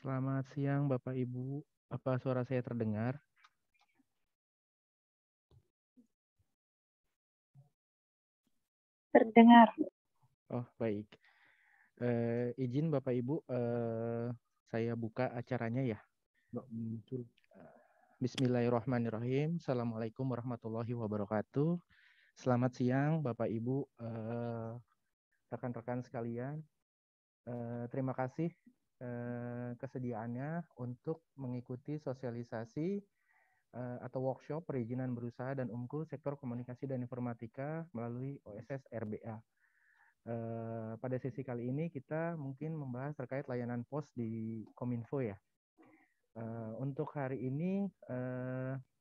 Selamat siang Bapak Ibu. Apa suara saya terdengar? Terdengar. Oh, baik. Uh, izin Bapak Ibu, uh, saya buka acaranya ya. Bismillahirrahmanirrahim. Assalamualaikum warahmatullahi wabarakatuh. Selamat siang Bapak Ibu, eh, rekan-rekan uh, sekalian. terima kasih Eh, kesediaannya untuk mengikuti sosialisasi eh, atau workshop perizinan berusaha dan umkul sektor komunikasi dan informatika melalui OSS RBA. Eh, pada sesi kali ini kita mungkin membahas terkait layanan pos di Kominfo ya. untuk hari ini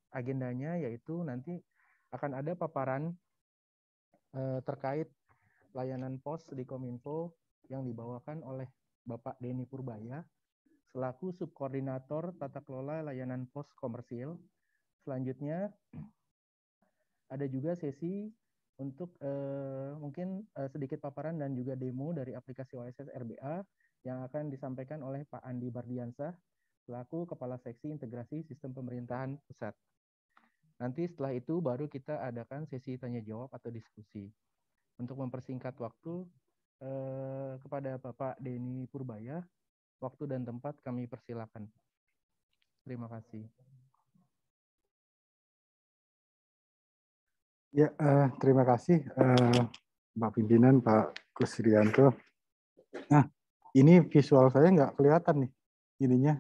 agendanya yaitu nanti akan ada paparan terkait layanan pos di Kominfo yang dibawakan oleh Bapak Denny Purbaya, selaku Subkoordinator Tata Kelola Layanan Pos Komersil. Selanjutnya, ada juga sesi untuk eh, mungkin eh, sedikit paparan dan juga demo dari aplikasi OSS RBA yang akan disampaikan oleh Pak Andi Bardiansah selaku Kepala Seksi Integrasi Sistem Pemerintahan Pusat. Nanti setelah itu baru kita adakan sesi tanya jawab atau diskusi. Untuk mempersingkat waktu, Eh, kepada Bapak Denny Purbaya. Waktu dan tempat kami persilakan. Terima kasih. Ya, eh, terima kasih eh, Pak Pimpinan, Pak Kusrianto. Nah, ini visual saya nggak kelihatan nih ininya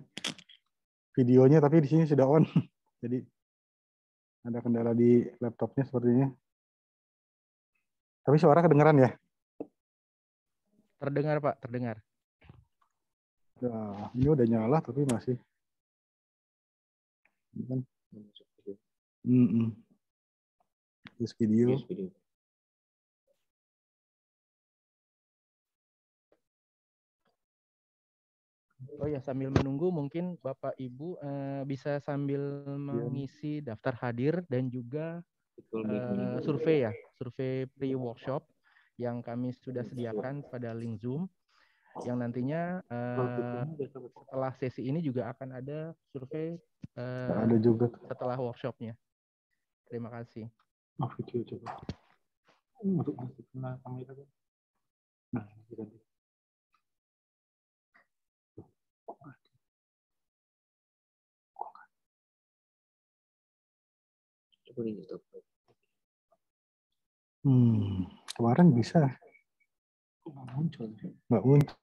videonya tapi di sini sudah on jadi ada kendala di laptopnya sepertinya tapi suara kedengeran ya Terdengar Pak, terdengar. Nah, ini udah nyala tapi masih. Ini kan. Mm -mm. This video. This video. Oh ya, sambil menunggu mungkin Bapak Ibu uh, bisa sambil mengisi daftar hadir dan juga uh, survei ya, survei pre-workshop yang kami sudah iya, sediakan pada link Zoom yang nantinya uh, setelah sesi ini juga akan ada survei uh, ada juga setelah workshopnya. Terima kasih. Oh, video gitu, gitu, hmm, Untuk kamera. Nah, Coba ini Hmm. Kemarin bisa nggak muncul nggak muncul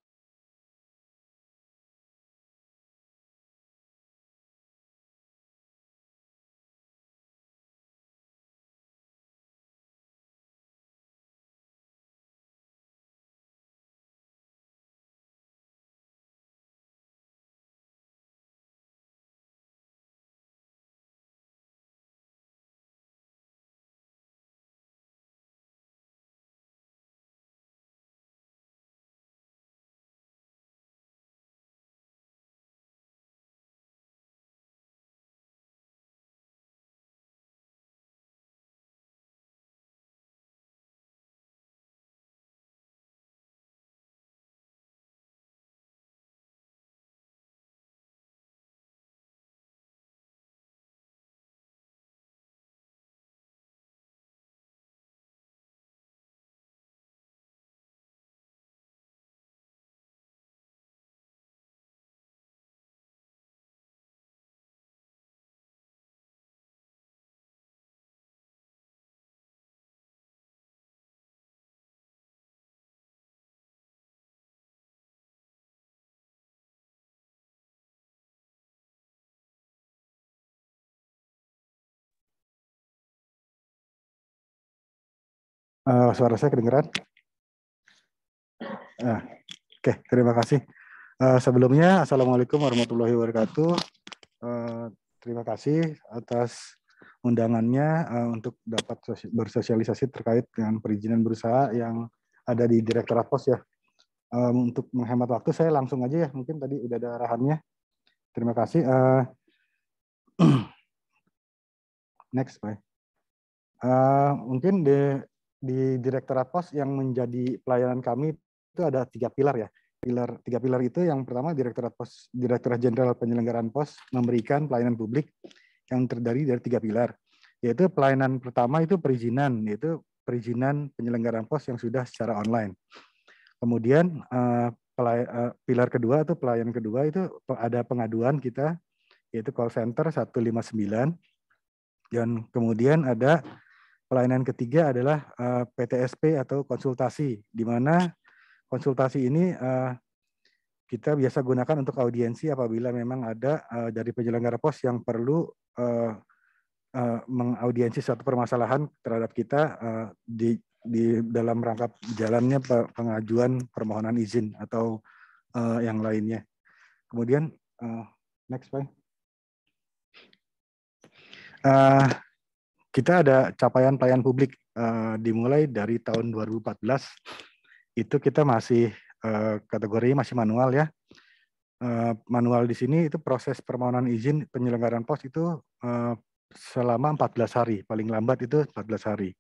Uh, suara saya kedengeran? Uh, Oke, okay, terima kasih. Uh, sebelumnya, Assalamualaikum warahmatullahi wabarakatuh. Uh, terima kasih atas undangannya uh, untuk dapat bersosialisasi terkait dengan perizinan berusaha yang ada di Direktorat Pos ya. Um, untuk menghemat waktu, saya langsung aja ya. Mungkin tadi udah ada arahannya. Terima kasih. Uh, next, Pak. Uh, mungkin di di Direktorat Pos yang menjadi pelayanan kami itu ada tiga pilar ya. Pilar tiga pilar itu yang pertama Direktorat Pos Direktorat Jenderal Penyelenggaraan Pos memberikan pelayanan publik yang terdiri dari tiga pilar. Yaitu pelayanan pertama itu perizinan, yaitu perizinan penyelenggaraan pos yang sudah secara online. Kemudian eh, eh, pilar kedua atau pelayanan kedua itu ada pengaduan kita yaitu call center 159 dan kemudian ada Pelayanan ketiga adalah uh, eh, PTSP atau konsultasi, di mana konsultasi ini uh, kita biasa gunakan untuk audiensi apabila memang ada uh, dari penyelenggara pos yang perlu uh, uh, mengaudiensi suatu permasalahan terhadap kita uh, di, di dalam rangka jalannya pengajuan permohonan izin atau uh, yang lainnya. Kemudian uh, next, slide. Uh, kita ada capaian pelayan publik uh, dimulai dari tahun 2014 itu kita masih uh, kategori masih manual ya. Uh, manual di sini itu proses permohonan izin penyelenggaraan pos itu uh, selama 14 hari, paling lambat itu 14 hari.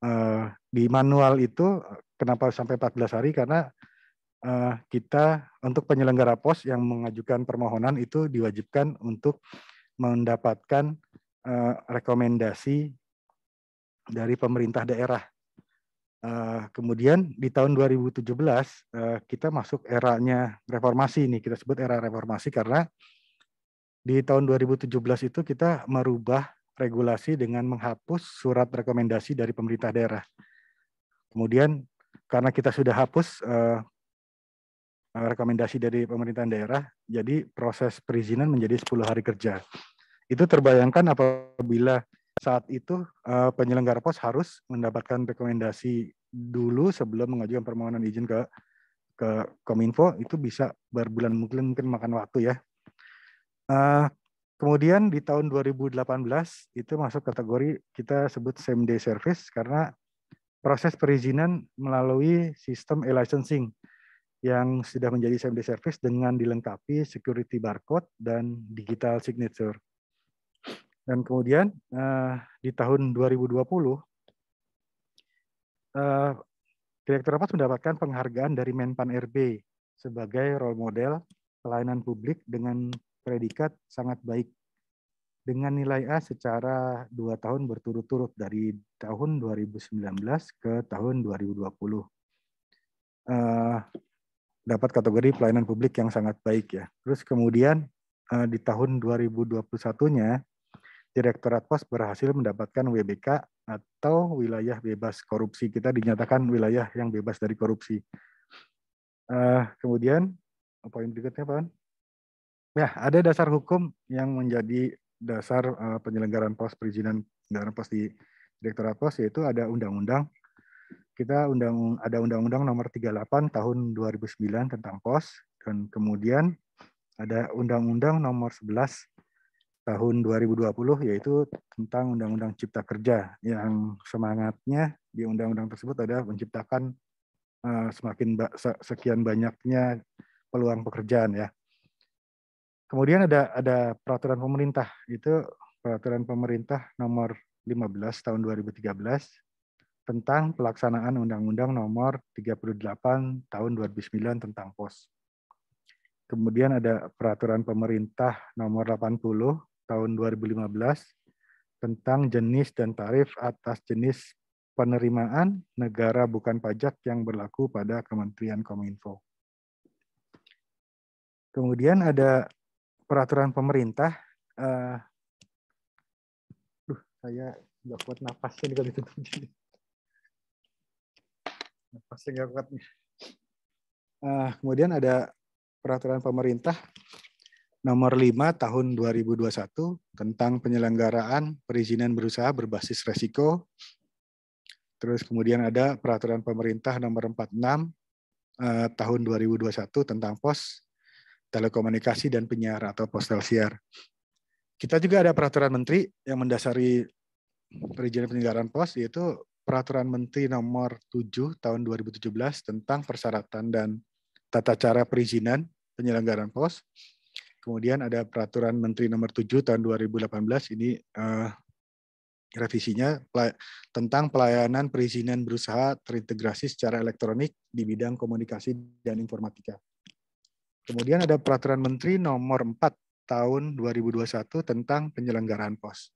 Uh, di manual itu kenapa sampai 14 hari karena uh, kita untuk penyelenggara pos yang mengajukan permohonan itu diwajibkan untuk mendapatkan Eh, rekomendasi dari pemerintah daerah. Eh, kemudian di tahun 2017 eh, kita masuk eranya reformasi ini kita sebut era reformasi karena di tahun 2017 itu kita merubah regulasi dengan menghapus surat rekomendasi dari pemerintah daerah. Kemudian karena kita sudah hapus rekomendasi dari pemerintah daerah, jadi proses perizinan menjadi 10 hari kerja. Itu terbayangkan apabila saat itu uh, penyelenggara pos harus mendapatkan rekomendasi dulu sebelum mengajukan permohonan izin ke ke Kominfo itu bisa berbulan mungkin mungkin makan waktu ya. Uh, kemudian di tahun 2018 itu masuk kategori kita sebut same day service karena proses perizinan melalui sistem e-licensing yang sudah menjadi same day service dengan dilengkapi security barcode dan digital signature. Dan kemudian uh, di tahun 2020, uh, eh, Rapat mendapatkan penghargaan dari Menpan RB sebagai role model pelayanan publik dengan predikat sangat baik dengan nilai A secara dua tahun berturut-turut dari tahun 2019 ke tahun 2020. Uh, eh, dapat kategori pelayanan publik yang sangat baik ya. Terus kemudian uh, di tahun 2021-nya Direktorat Pos berhasil mendapatkan WBK atau wilayah bebas korupsi. Kita dinyatakan wilayah yang bebas dari korupsi. Uh, kemudian oh, poin berikutnya, Pak. Ya, ada dasar hukum yang menjadi dasar uh, penyelenggaraan pos perizinan dan pos di Direktorat Pos yaitu ada undang-undang kita undang ada undang-undang nomor 38 tahun 2009 tentang pos dan kemudian ada undang-undang nomor 11 tahun 2020 yaitu tentang Undang-Undang Cipta Kerja yang semangatnya di undang-undang tersebut ada menciptakan uh, semakin ba sekian banyaknya peluang pekerjaan ya. Kemudian ada ada peraturan pemerintah itu peraturan pemerintah nomor 15 tahun 2013 tentang pelaksanaan Undang-Undang nomor 38 tahun 2009 tentang pos. Kemudian ada peraturan pemerintah nomor 80 tahun 2015 tentang jenis dan tarif atas jenis penerimaan negara bukan pajak yang berlaku pada Kementerian Kominfo. Kemudian ada peraturan pemerintah. Uh, duh, saya nggak kuat napasnya juga ditutup gini. Napasnya nggak kuat nih. Uh, kemudian ada peraturan pemerintah nomor 5 tahun 2021 tentang penyelenggaraan perizinan berusaha berbasis resiko. Terus kemudian ada peraturan pemerintah nomor 46 eh, tahun 2021 tentang pos telekomunikasi dan penyiar atau postal siar. Kita juga ada peraturan menteri yang mendasari perizinan penyelenggaraan pos yaitu peraturan menteri nomor 7 tahun 2017 tentang persyaratan dan tata cara perizinan penyelenggaraan pos. Kemudian ada peraturan Menteri nomor 7 tahun 2018 ini uh, revisinya tentang pelayanan perizinan berusaha terintegrasi secara elektronik di bidang komunikasi dan informatika. Kemudian ada peraturan menteri nomor 4 tahun 2021 tentang penyelenggaraan pos.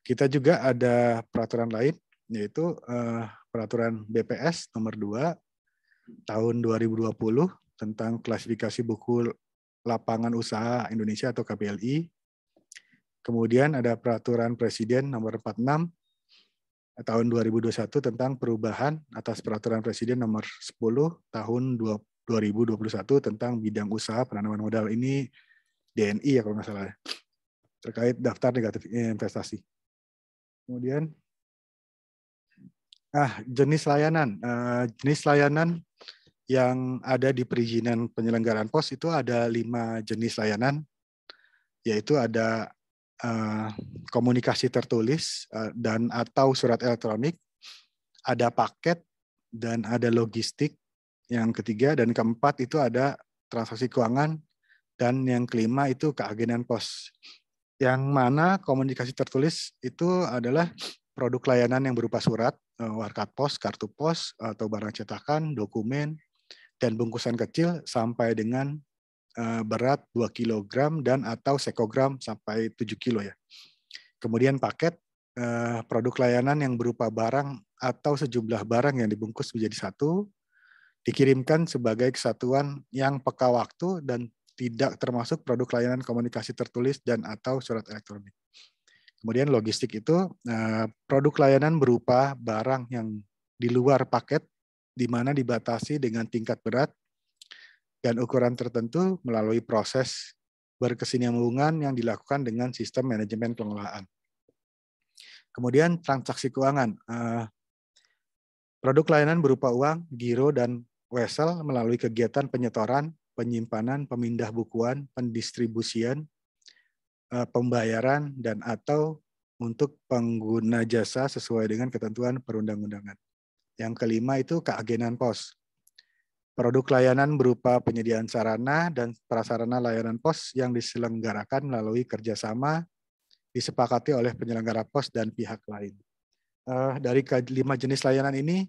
Kita juga ada peraturan lain yaitu uh, peraturan BPS nomor 2 tahun 2020 tentang klasifikasi buku Lapangan Usaha Indonesia atau KBLI. Kemudian ada peraturan Presiden nomor 46 tahun 2021 tentang perubahan atas peraturan Presiden nomor 10 tahun 2021 tentang bidang usaha penanaman modal ini DNI ya kalau nggak salah ya. terkait daftar negatif investasi. Kemudian ah jenis layanan uh, jenis layanan yang ada di perizinan penyelenggaraan pos itu ada lima jenis layanan, yaitu ada uh, komunikasi tertulis uh, dan atau surat elektronik, ada paket dan ada logistik. Yang ketiga dan keempat itu ada transaksi keuangan dan yang kelima itu keagenan pos. Yang mana komunikasi tertulis itu adalah produk layanan yang berupa surat, eh, warkat pos, kartu pos, atau barang cetakan, dokumen, dan bungkusan kecil sampai dengan eh, berat 2 kg dan atau sekogram sampai 7 kilo ya. Kemudian paket eh, produk layanan yang berupa barang atau sejumlah barang yang dibungkus menjadi satu dikirimkan sebagai kesatuan yang peka waktu dan tidak termasuk produk layanan komunikasi tertulis dan atau surat elektronik. Kemudian logistik itu eh, produk layanan berupa barang yang di luar paket di mana dibatasi dengan tingkat berat dan ukuran tertentu melalui proses berkesinambungan yang dilakukan dengan sistem manajemen pengelolaan. Kemudian transaksi keuangan. Eh, produk layanan berupa uang, giro, dan wesel melalui kegiatan penyetoran, penyimpanan, pemindah bukuan, pendistribusian, eh, pembayaran, dan atau untuk pengguna jasa sesuai dengan ketentuan perundang-undangan. Yang kelima itu keagenan pos. Produk layanan berupa penyediaan sarana dan prasarana layanan pos yang diselenggarakan melalui kerjasama disepakati oleh penyelenggara pos dan pihak lain. Eh, dari lima jenis layanan ini,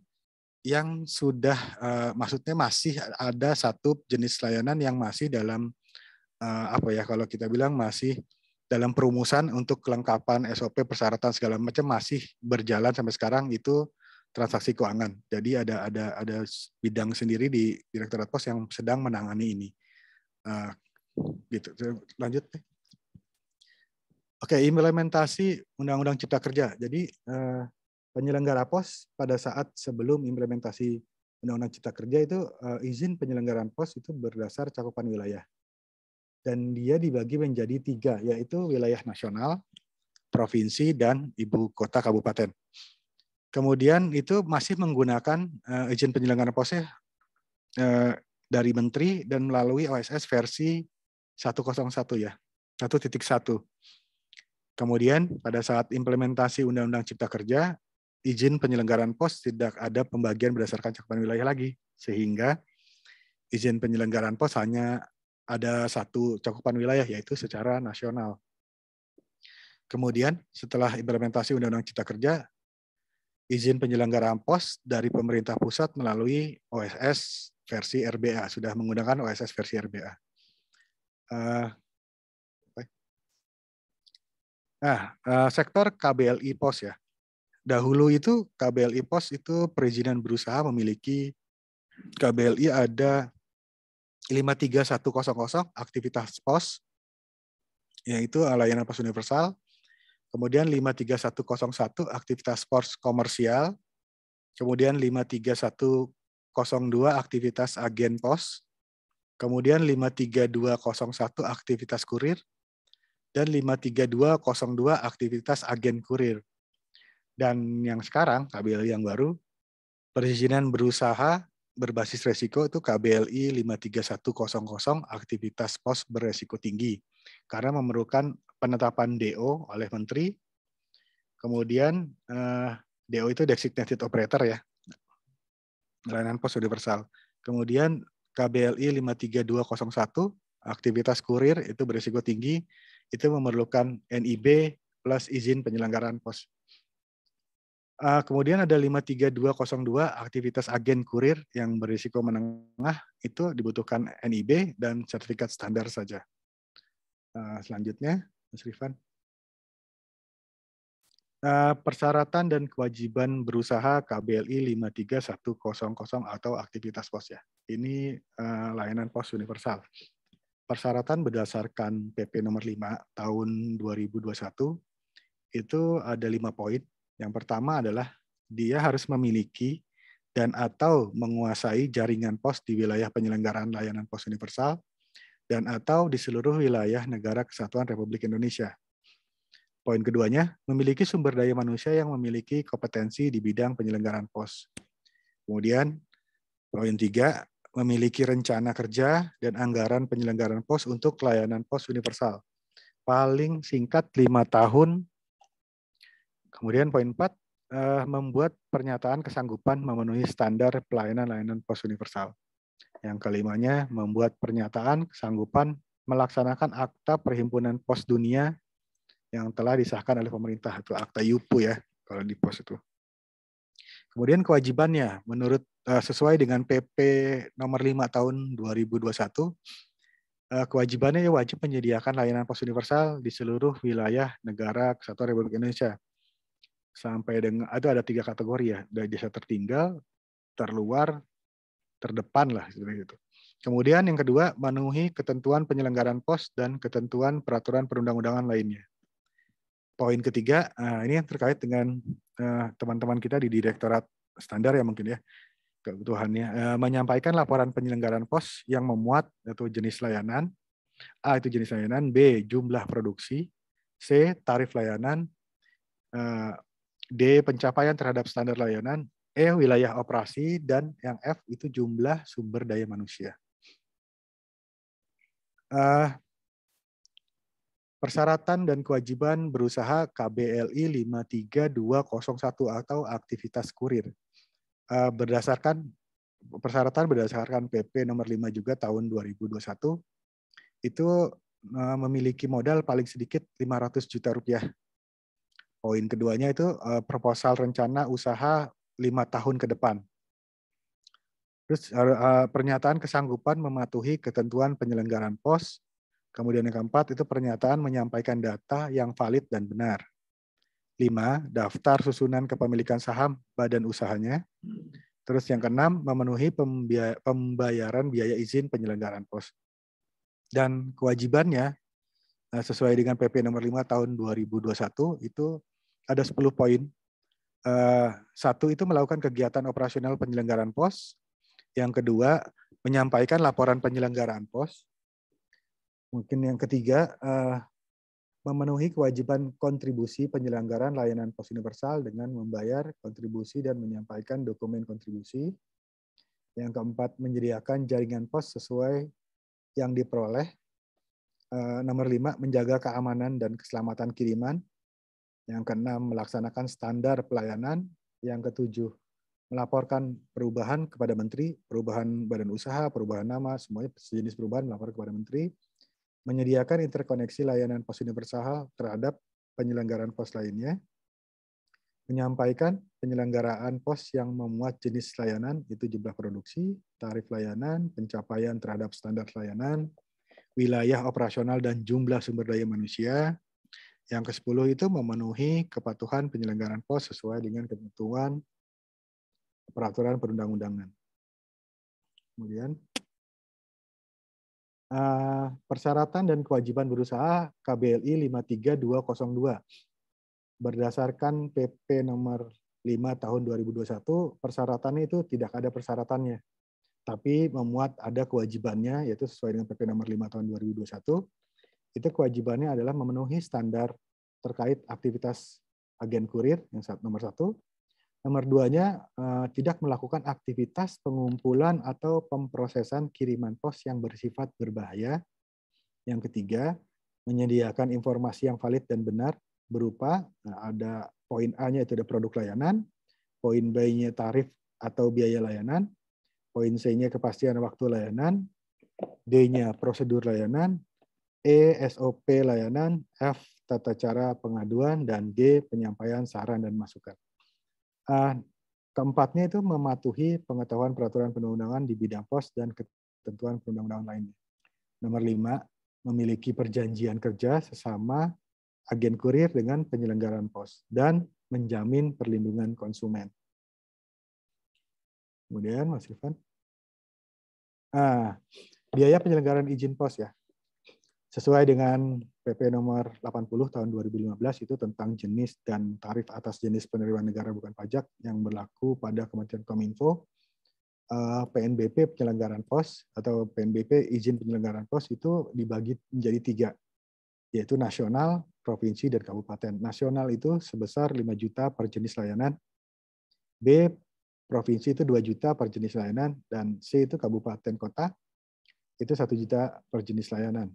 yang sudah, eh, maksudnya masih ada satu jenis layanan yang masih dalam eh, apa ya kalau kita bilang masih dalam perumusan untuk kelengkapan SOP persyaratan segala macam masih berjalan sampai sekarang itu transaksi keuangan. Jadi ada ada ada bidang sendiri di Direktorat Pos yang sedang menangani ini. Uh, gitu. Lanjut Oke, Oke, implementasi Undang-Undang Cipta Kerja. Jadi uh, penyelenggara pos pada saat sebelum implementasi Undang-Undang Cipta Kerja itu uh, izin penyelenggaraan pos itu berdasar cakupan wilayah. Dan dia dibagi menjadi tiga, yaitu wilayah nasional, provinsi, dan ibu kota kabupaten. Kemudian itu masih menggunakan uh, izin penyelenggaraan pos uh, eh, dari menteri dan melalui OSS versi 101 ya, 1.1. Kemudian pada saat implementasi Undang-Undang Cipta Kerja, izin penyelenggaraan pos tidak ada pembagian berdasarkan cakupan wilayah lagi, sehingga izin penyelenggaraan pos hanya ada satu cakupan wilayah yaitu secara nasional. Kemudian setelah implementasi Undang-Undang Cipta Kerja, izin penyelenggaraan pos dari pemerintah pusat melalui OSS versi RBA, sudah menggunakan OSS versi RBA. Eh, nah, eh, sektor KBLI Pos ya. Dahulu itu KBLI Pos itu perizinan berusaha memiliki KBLI ada 53100 aktivitas pos yaitu layanan pos universal, kemudian 53101 aktivitas sports komersial, kemudian 53102 aktivitas agen pos, kemudian 53201 aktivitas kurir, dan 53202 aktivitas agen kurir. Dan yang sekarang, KBLI yang baru, perizinan berusaha berbasis resiko itu KBLI 53100 aktivitas pos beresiko tinggi karena memerlukan penetapan DO oleh menteri. Kemudian eh, DO itu designated operator ya. Layanan pos universal. Kemudian KBLI 53201 aktivitas kurir itu berisiko tinggi itu memerlukan NIB plus izin penyelenggaraan pos. Uh, kemudian ada 53202 aktivitas agen kurir yang berisiko menengah itu dibutuhkan NIB dan sertifikat standar saja. Eh, selanjutnya Mas Rifan. Uh, persyaratan dan kewajiban berusaha KBLI 53100 atau aktivitas pos ya. Ini uh, layanan pos universal. Persyaratan berdasarkan PP nomor 5 tahun 2021 itu ada lima poin. Yang pertama adalah dia harus memiliki dan atau menguasai jaringan pos di wilayah penyelenggaraan layanan pos universal dan atau di seluruh wilayah negara kesatuan Republik Indonesia. Poin keduanya, memiliki sumber daya manusia yang memiliki kompetensi di bidang penyelenggaraan pos. Kemudian, poin tiga, memiliki rencana kerja dan anggaran penyelenggaraan pos untuk layanan pos universal. Paling singkat lima tahun. Kemudian poin empat, eh, membuat pernyataan kesanggupan memenuhi standar pelayanan layanan pos universal. Yang kelimanya, membuat pernyataan kesanggupan melaksanakan akta perhimpunan pos dunia yang telah disahkan oleh pemerintah atau akta YUPU ya kalau di pos itu. Kemudian kewajibannya menurut eh, sesuai dengan PP nomor 5 tahun 2021 eh, kewajibannya ya wajib menyediakan layanan pos universal di seluruh wilayah negara kesatuan Republik Indonesia. Sampai dengan itu ada tiga kategori ya, dari desa tertinggal, terluar, terdepan lah gitu. Kemudian yang kedua, memenuhi ketentuan penyelenggaraan pos dan ketentuan peraturan perundang-undangan lainnya. Poin ketiga, eh, ini yang terkait dengan eh, teman-teman kita di Direktorat Standar ya mungkin ya, kebutuhannya. Eh, menyampaikan laporan penyelenggaraan pos yang memuat atau jenis layanan, A itu jenis layanan, B jumlah produksi, C tarif layanan, D pencapaian terhadap standar layanan, E wilayah operasi dan yang F itu jumlah sumber daya manusia. Uh, persyaratan dan kewajiban berusaha KBLI 53201 atau aktivitas kurir. Uh, berdasarkan persyaratan berdasarkan PP nomor 5 juga tahun 2021 itu uh, memiliki modal paling sedikit 500 juta rupiah. Poin keduanya itu proposal rencana usaha lima tahun ke depan. Terus eh, eh, pernyataan kesanggupan mematuhi ketentuan penyelenggaraan pos. Kemudian yang keempat itu pernyataan menyampaikan data yang valid dan benar. Lima, daftar susunan kepemilikan saham badan usahanya. Terus yang keenam, memenuhi pembayaran biaya izin penyelenggaraan pos. Dan kewajibannya eh, sesuai dengan PP nomor 5 tahun 2021 itu ada 10 poin Eh, satu itu melakukan kegiatan operasional penyelenggaraan pos, yang kedua menyampaikan laporan penyelenggaraan pos, mungkin yang ketiga eh, memenuhi kewajiban kontribusi penyelenggaraan layanan pos universal dengan membayar kontribusi dan menyampaikan dokumen kontribusi. Yang keempat, menyediakan jaringan pos sesuai yang diperoleh. Eh, nomor lima, menjaga keamanan dan keselamatan kiriman. Yang keenam, melaksanakan standar pelayanan. Yang ketujuh, melaporkan perubahan kepada menteri, perubahan badan usaha, perubahan nama, semuanya sejenis perubahan melapor kepada menteri. Menyediakan interkoneksi layanan pos universal terhadap penyelenggaraan pos lainnya. Menyampaikan penyelenggaraan pos yang memuat jenis layanan, itu jumlah produksi, tarif layanan, pencapaian terhadap standar layanan, wilayah operasional dan jumlah sumber daya manusia, yang ke-10 itu memenuhi kepatuhan penyelenggaraan pos sesuai dengan ketentuan peraturan perundang-undangan. Kemudian eh, persyaratan dan kewajiban berusaha KBLI 53202 berdasarkan PP nomor 5 tahun 2021 persyaratannya itu tidak ada persyaratannya tapi memuat ada kewajibannya yaitu sesuai dengan PP nomor 5 tahun 2021 itu kewajibannya adalah memenuhi standar terkait aktivitas agen kurir yang nomor satu. Nomor duanya eh, tidak melakukan aktivitas pengumpulan atau pemprosesan kiriman pos yang bersifat berbahaya. Yang ketiga, menyediakan informasi yang valid dan benar berupa nah ada poin A-nya itu ada produk layanan, poin B-nya tarif atau biaya layanan, poin C-nya kepastian waktu layanan, D-nya prosedur layanan, E. SOP layanan, F. Tata cara pengaduan, dan G. Penyampaian saran dan masukan. Uh, keempatnya itu mematuhi pengetahuan peraturan perundang-undangan di bidang pos dan ketentuan perundang-undangan lainnya. Nomor lima, memiliki perjanjian kerja sesama agen kurir dengan penyelenggaraan pos dan menjamin perlindungan konsumen. Kemudian Mas Irfan. Ah, biaya penyelenggaraan izin pos ya sesuai dengan PP nomor 80 tahun 2015 itu tentang jenis dan tarif atas jenis penerimaan negara bukan pajak yang berlaku pada Kementerian Kominfo. PNBP eh, penyelenggaraan pos atau PNBP izin penyelenggaraan pos itu dibagi menjadi tiga, yaitu nasional, provinsi, dan kabupaten. Nasional itu sebesar 5 juta per jenis layanan, B provinsi itu 2 juta per jenis layanan, dan C itu kabupaten kota itu satu juta per jenis layanan.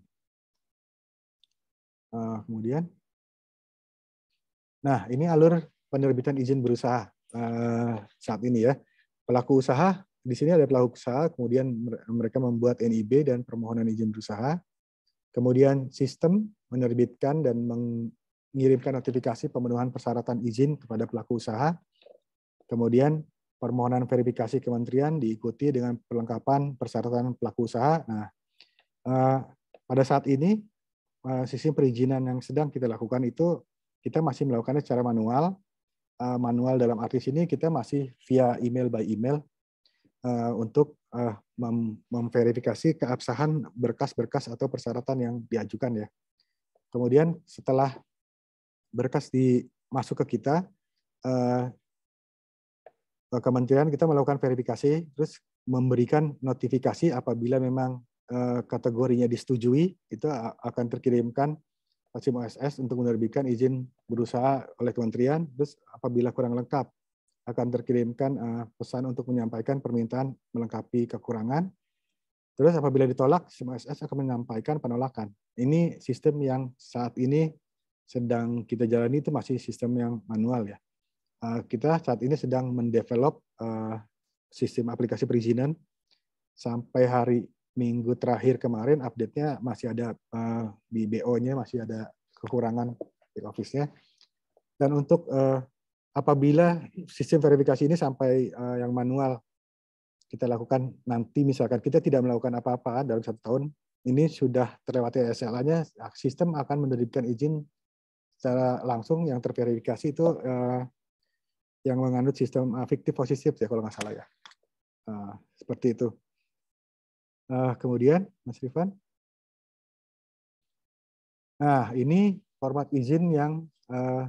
Uh, kemudian, nah ini alur penerbitan izin berusaha uh, saat ini ya. Pelaku usaha di sini ada pelaku usaha, kemudian mereka membuat NIB dan permohonan izin berusaha. Kemudian sistem menerbitkan dan mengirimkan notifikasi pemenuhan persyaratan izin kepada pelaku usaha. Kemudian permohonan verifikasi kementerian diikuti dengan perlengkapan persyaratan pelaku usaha. Nah, eh, pada saat ini Eh, sistem perizinan yang sedang kita lakukan itu kita masih melakukannya secara manual. Eh, manual dalam arti sini kita masih via email by email eh, untuk memverifikasi keabsahan berkas-berkas atau persyaratan yang diajukan ya. Kemudian setelah berkas dimasuk ke kita, kementerian kita melakukan verifikasi, terus memberikan notifikasi apabila memang Eh, kategorinya disetujui, itu akan terkirimkan SIM OSS untuk menerbitkan izin berusaha oleh kementerian, terus apabila kurang lengkap akan terkirimkan eh, pesan untuk menyampaikan permintaan melengkapi kekurangan. Terus apabila ditolak, SIM OSS akan menyampaikan penolakan. Ini sistem yang saat ini sedang kita jalani itu masih sistem yang manual ya. Eh, kita saat ini sedang mendevelop sistem aplikasi perizinan sampai hari minggu terakhir kemarin update-nya masih ada uh, di BO-nya masih ada kekurangan di office-nya. Dan untuk uh, apabila sistem verifikasi ini sampai uh, yang manual kita lakukan nanti misalkan kita tidak melakukan apa-apa dalam satu tahun ini sudah terlewati SLA-nya sistem akan menerbitkan izin secara langsung yang terverifikasi itu uh, yang menganut sistem uh, fiktif positif ya kalau nggak salah ya uh, seperti itu. Uh, kemudian, Mas Rifan. Nah, ini format izin yang uh,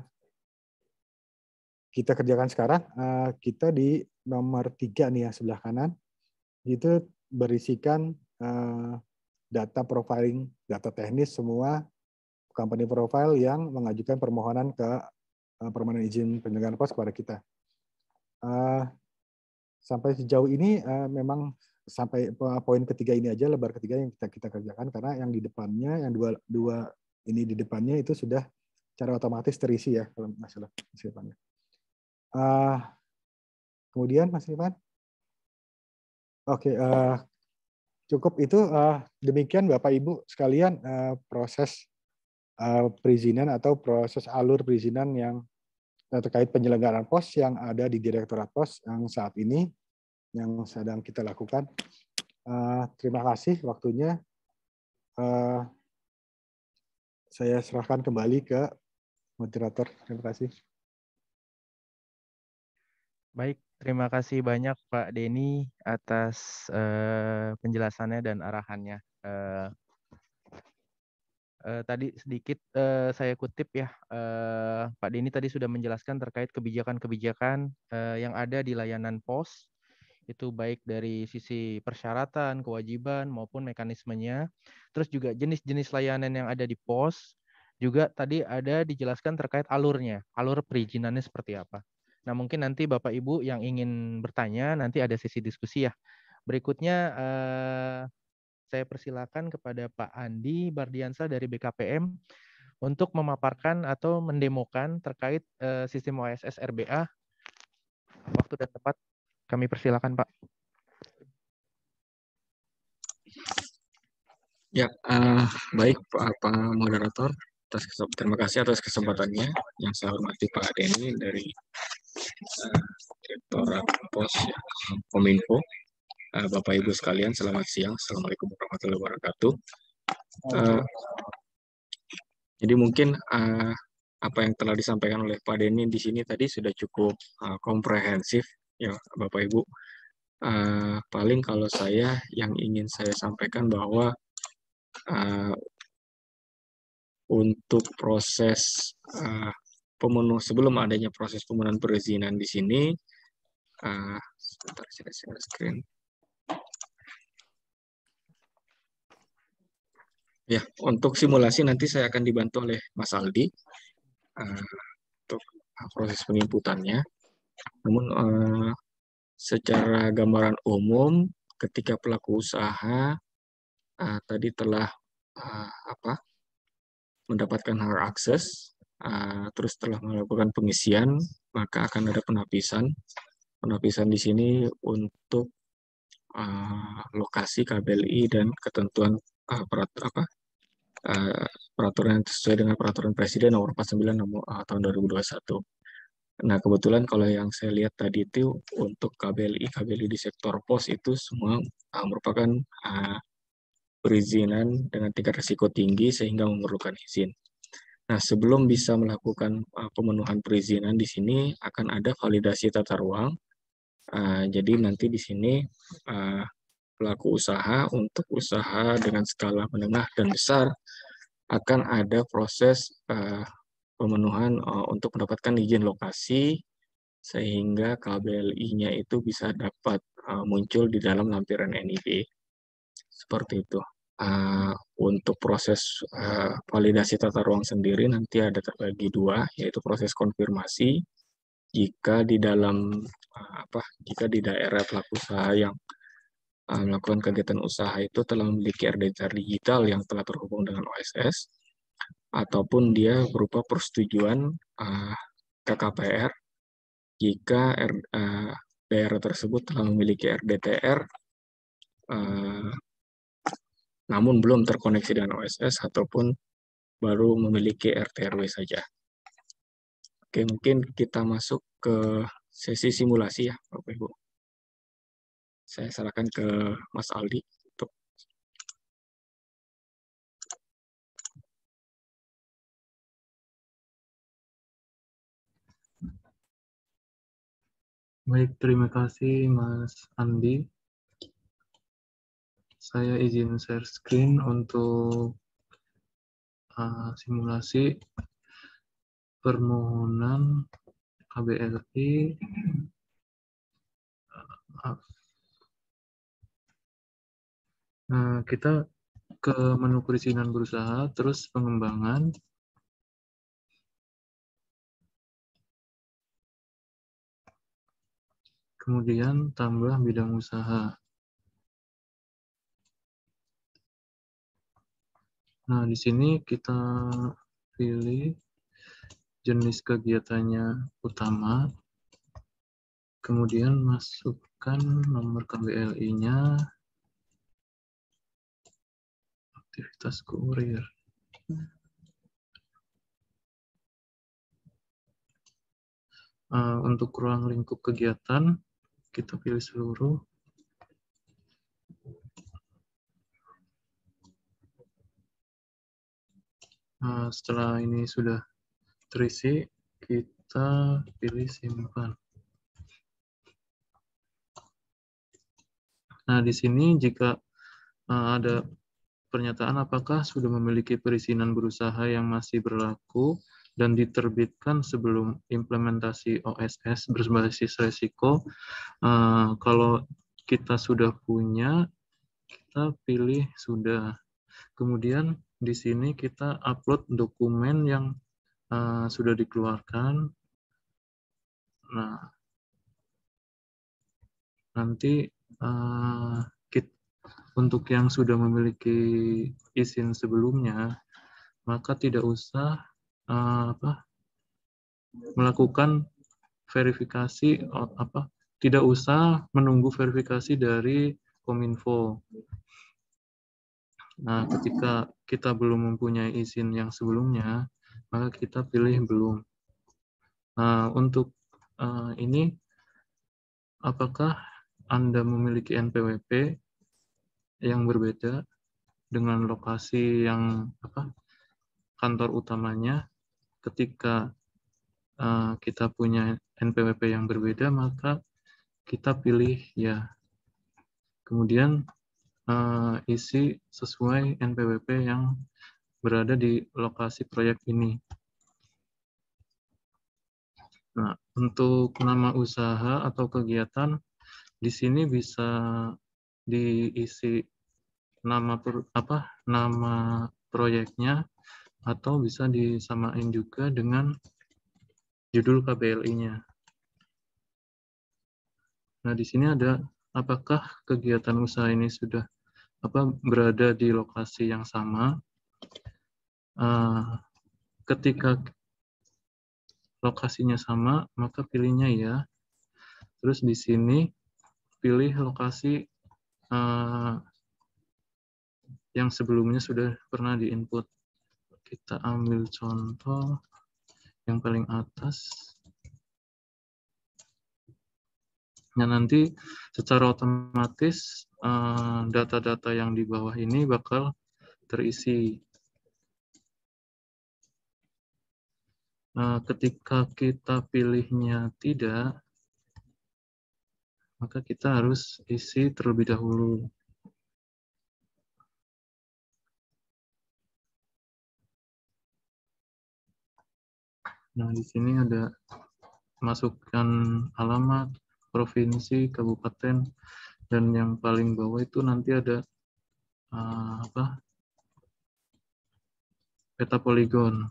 kita kerjakan sekarang. Uh, kita di nomor tiga nih ya, sebelah kanan. Itu berisikan uh, data profiling, data teknis semua company profile yang mengajukan permohonan ke uh, permohonan izin penyelenggaraan pos kepada kita. Uh, sampai sejauh ini uh, memang sampai poin ketiga ini aja lebar ketiga yang kita kita kerjakan karena yang di depannya yang dua dua ini di depannya itu sudah cara otomatis terisi ya kalau masalah Mas Uh, ah, kemudian Mas Irfan, oke okay, uh, cukup itu uh, demikian Bapak Ibu sekalian uh, proses uh, perizinan atau proses alur perizinan yang eh, terkait penyelenggaraan pos yang ada di Direktorat Pos yang saat ini yang sedang kita lakukan. Uh, terima kasih waktunya. Uh, saya serahkan kembali ke moderator. Terima kasih. Baik, terima kasih banyak Pak Denny atas uh, penjelasannya dan arahannya. Uh, uh, tadi sedikit uh, saya kutip ya, uh, Pak Denny tadi sudah menjelaskan terkait kebijakan-kebijakan uh, yang ada di layanan pos itu baik dari sisi persyaratan, kewajiban maupun mekanismenya. Terus juga jenis-jenis layanan yang ada di pos, juga tadi ada dijelaskan terkait alurnya, alur perizinannya seperti apa. Nah, mungkin nanti Bapak Ibu yang ingin bertanya nanti ada sesi diskusi ya. Berikutnya eh, saya persilakan kepada Pak Andi Bardiansa dari BKPM untuk memaparkan atau mendemokan terkait eh, sistem OSS RBA waktu dan tempat kami persilakan, Pak. Ya, uh, baik Pak, Pak Moderator. Atas terima kasih atas kesempatannya yang saya hormati Pak Denny dari uh, Direktorat Pos ya, Kominfo. Uh, Bapak Ibu sekalian, selamat siang. Assalamualaikum warahmatullahi wabarakatuh. Uh, jadi mungkin uh, apa yang telah disampaikan oleh Pak Denny di sini tadi sudah cukup uh, komprehensif ya Bapak Ibu. Uh, paling kalau saya yang ingin saya sampaikan bahwa uh, untuk proses uh, pemenuh sebelum adanya proses pemenuhan perizinan di sini, uh, sebentar saya share screen. Ya, untuk simulasi nanti saya akan dibantu oleh Mas Aldi uh, untuk proses penginputannya. Namun eh, secara gambaran umum ketika pelaku usaha eh, tadi telah eh, apa mendapatkan hak akses eh, terus telah melakukan pengisian maka akan ada penapisan. Penapisan di sini untuk uh, lokasi KBLI dan ketentuan uh, perat, apa, uh, peraturan sesuai dengan peraturan Presiden nomor 49 nomor, uh, tahun 2021. Nah, kebetulan kalau yang saya lihat tadi itu untuk KBLI, KBLI di sektor pos itu semua uh, merupakan uh, perizinan dengan tingkat risiko tinggi sehingga memerlukan izin. Nah, sebelum bisa melakukan uh, pemenuhan perizinan di sini akan ada validasi tata ruang. Uh, jadi nanti di sini uh, pelaku usaha untuk usaha dengan skala menengah dan besar akan ada proses uh, pemenuhan uh, untuk mendapatkan izin lokasi sehingga KBLI-nya itu bisa dapat uh, muncul di dalam lampiran NIB. Seperti itu. Uh, untuk proses uh, validasi tata ruang sendiri nanti ada terbagi dua, yaitu proses konfirmasi jika di dalam uh, apa jika di daerah pelaku usaha yang melakukan kegiatan usaha itu telah memiliki RDTR digital yang telah terhubung dengan OSS ataupun dia berupa persetujuan uh, eh, KKPR jika R, uh, eh, daerah tersebut telah memiliki RDTR uh, eh, namun belum terkoneksi dengan OSS ataupun baru memiliki RTRW saja. Oke, mungkin kita masuk ke sesi simulasi ya, Bapak Ibu. Saya serahkan ke Mas Aldi. Baik, terima kasih Mas Andi. Saya izin share screen untuk uh, simulasi permohonan KBRI Nah, uh, kita ke menu perizinan berusaha, terus pengembangan, kemudian tambah bidang usaha. Nah, di sini kita pilih jenis kegiatannya utama, kemudian masukkan nomor KBLI-nya, aktivitas kurir. Uh, untuk ruang lingkup kegiatan, kita pilih seluruh. Nah, setelah ini sudah terisi, kita pilih simpan. Nah, di sini jika eh, ada pernyataan apakah sudah memiliki perizinan berusaha yang masih berlaku, dan diterbitkan sebelum implementasi OSS berbasis resiko. Uh, kalau kita sudah punya, kita pilih sudah. Kemudian di sini kita upload dokumen yang uh, sudah dikeluarkan. Nah, nanti uh, eh, kita, untuk yang sudah memiliki izin sebelumnya, maka tidak usah uh, apa melakukan verifikasi eh, apa tidak usah menunggu verifikasi dari Kominfo. Nah, ketika kita belum mempunyai izin yang sebelumnya, maka kita pilih belum. Nah, untuk uh, ini, apakah Anda memiliki NPWP yang berbeda dengan lokasi yang apa kantor utamanya ketika uh, kita punya NPWP yang berbeda, maka kita pilih ya. Kemudian uh, isi sesuai NPWP yang berada di lokasi proyek ini. Nah, untuk nama usaha atau kegiatan, di sini bisa diisi nama apa nama proyeknya atau bisa disamain juga dengan judul KBLI-nya. Nah, di sini ada apakah kegiatan usaha ini sudah apa berada di lokasi yang sama. Uh, ketika lokasinya sama, maka pilihnya ya. Terus di sini pilih lokasi uh, yang sebelumnya sudah pernah diinput kita ambil contoh yang paling atas. Nah, nanti secara otomatis eh, data-data yang di bawah ini bakal terisi. Eh, ketika kita pilihnya tidak, maka kita harus isi terlebih dahulu. Nah, di sini ada masukkan alamat, provinsi, kabupaten, dan yang paling bawah itu nanti ada uh, apa peta poligon.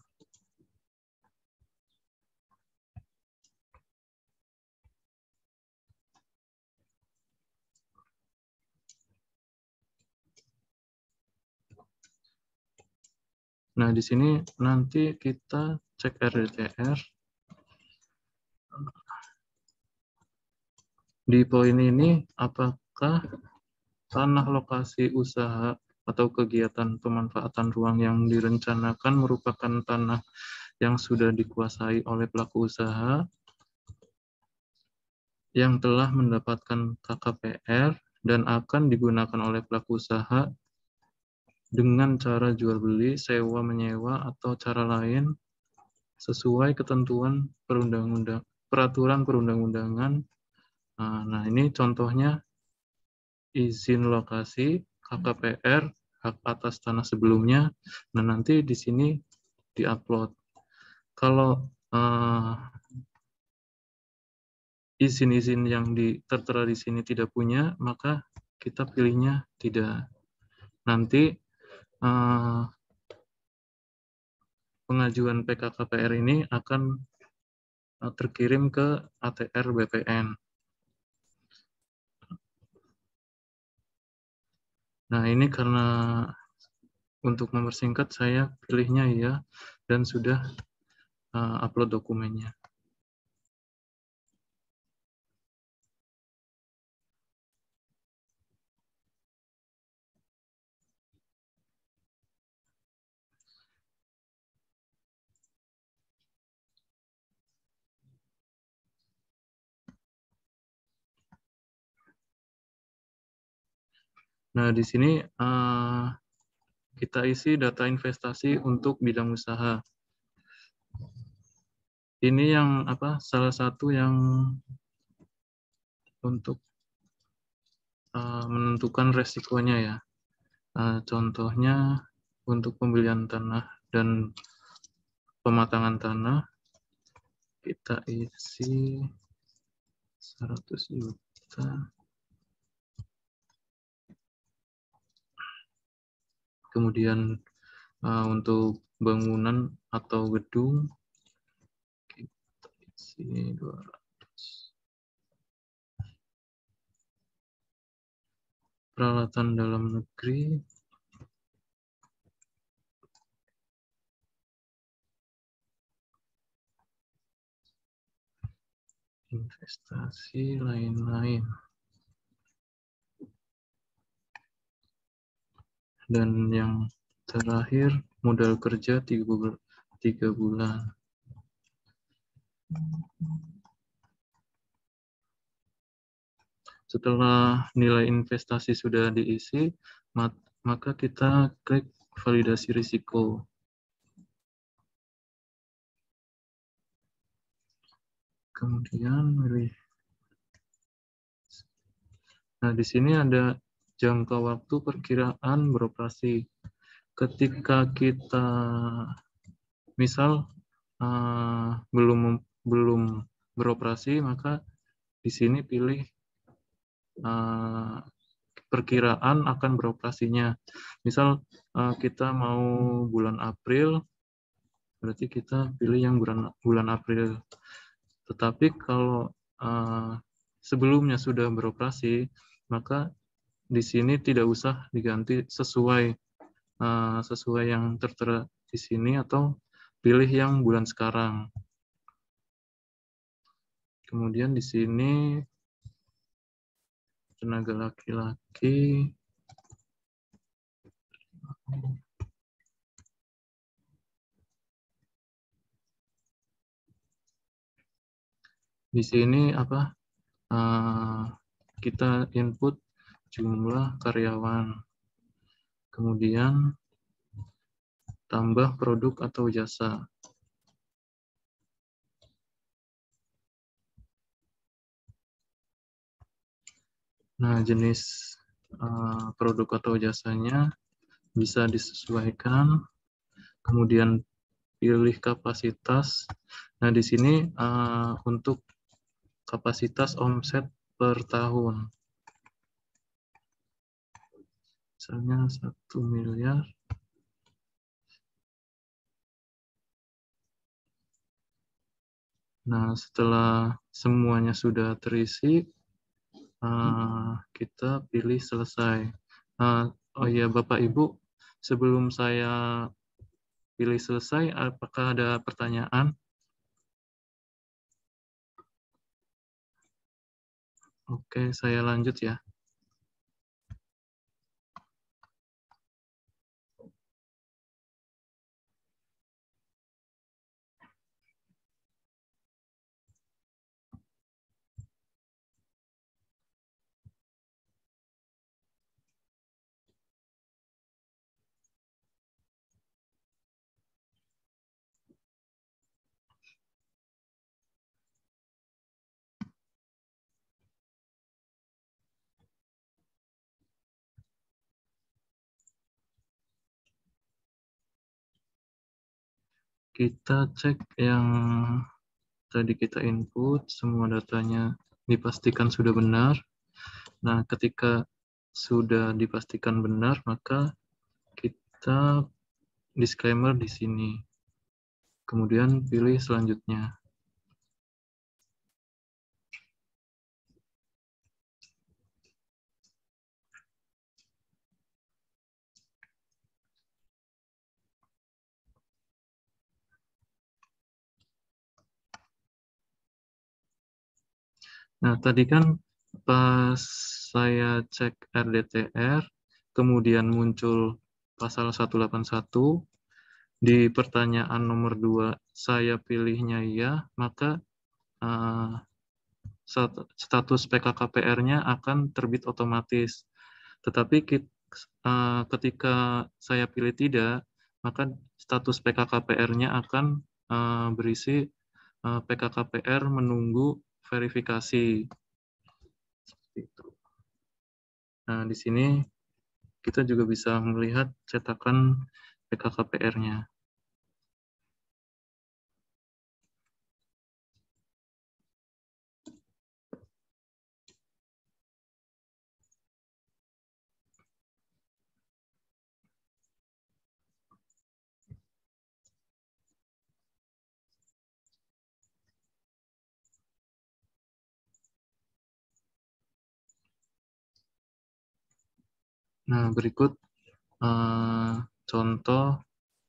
Nah, di sini nanti kita cek RDTR. Di poin ini, apakah tanah lokasi usaha atau kegiatan pemanfaatan ruang yang direncanakan merupakan tanah yang sudah dikuasai oleh pelaku usaha yang telah mendapatkan KKPR dan akan digunakan oleh pelaku usaha dengan cara jual beli, sewa menyewa atau cara lain sesuai ketentuan perundang-undang peraturan perundang-undangan. Nah, nah ini contohnya izin lokasi KKPR hak atas tanah sebelumnya. Nah, nanti di sini diupload. Kalau eh, izin-izin uh, yang di, tertera di sini tidak punya, maka kita pilihnya tidak. Nanti Eh, pengajuan PKKPR ini akan eh, terkirim ke ATR BPN. Nah, ini karena untuk mempersingkat saya pilihnya ya dan sudah eh, upload dokumennya. Nah, di sini uh, kita isi data investasi untuk bidang usaha. Ini yang apa? Salah satu yang untuk uh, menentukan resikonya ya. Uh, contohnya untuk pembelian tanah dan pematangan tanah kita isi 100 juta kemudian uh, untuk bangunan atau gedung kita isi 200 peralatan dalam negeri investasi lain-lain dan yang terakhir modal kerja tiga, tiga bulan. Setelah nilai investasi sudah diisi, maka kita klik validasi risiko. Kemudian milih. Nah, di sini ada jangka waktu perkiraan beroperasi. Ketika kita misal uh, belum belum beroperasi, maka di sini pilih uh, perkiraan akan beroperasinya. Misal uh, kita mau bulan April, berarti kita pilih yang bulan bulan April. Tetapi kalau uh, sebelumnya sudah beroperasi, maka di sini tidak usah diganti sesuai uh, sesuai yang tertera di sini atau pilih yang bulan sekarang. Kemudian di sini tenaga laki-laki di sini apa uh, kita input jumlah karyawan. Kemudian tambah produk atau jasa. Nah, jenis eh, produk atau jasanya bisa disesuaikan. Kemudian pilih kapasitas. Nah, di sini eh, untuk kapasitas omset per tahun misalnya satu miliar Nah, setelah semuanya sudah terisi, eh, kita pilih selesai. Eh, oh ya, Bapak Ibu, sebelum saya pilih selesai, apakah ada pertanyaan? Oke, saya lanjut ya. kita cek yang tadi kita input, semua datanya dipastikan sudah benar. Nah, ketika sudah dipastikan benar, maka kita disclaimer di sini. Kemudian pilih selanjutnya. Nah, tadi kan pas saya cek RDTR, kemudian muncul pasal 181, di pertanyaan nomor 2 saya pilihnya iya, maka uh, status PKKPR-nya akan terbit otomatis. Tetapi uh, ketika saya pilih tidak, maka status PKKPR-nya akan uh, berisi uh, PKKPR menunggu verifikasi. Seperti itu. Nah, di sini kita juga bisa melihat cetakan PKKPR-nya. Nah, berikut uh, contoh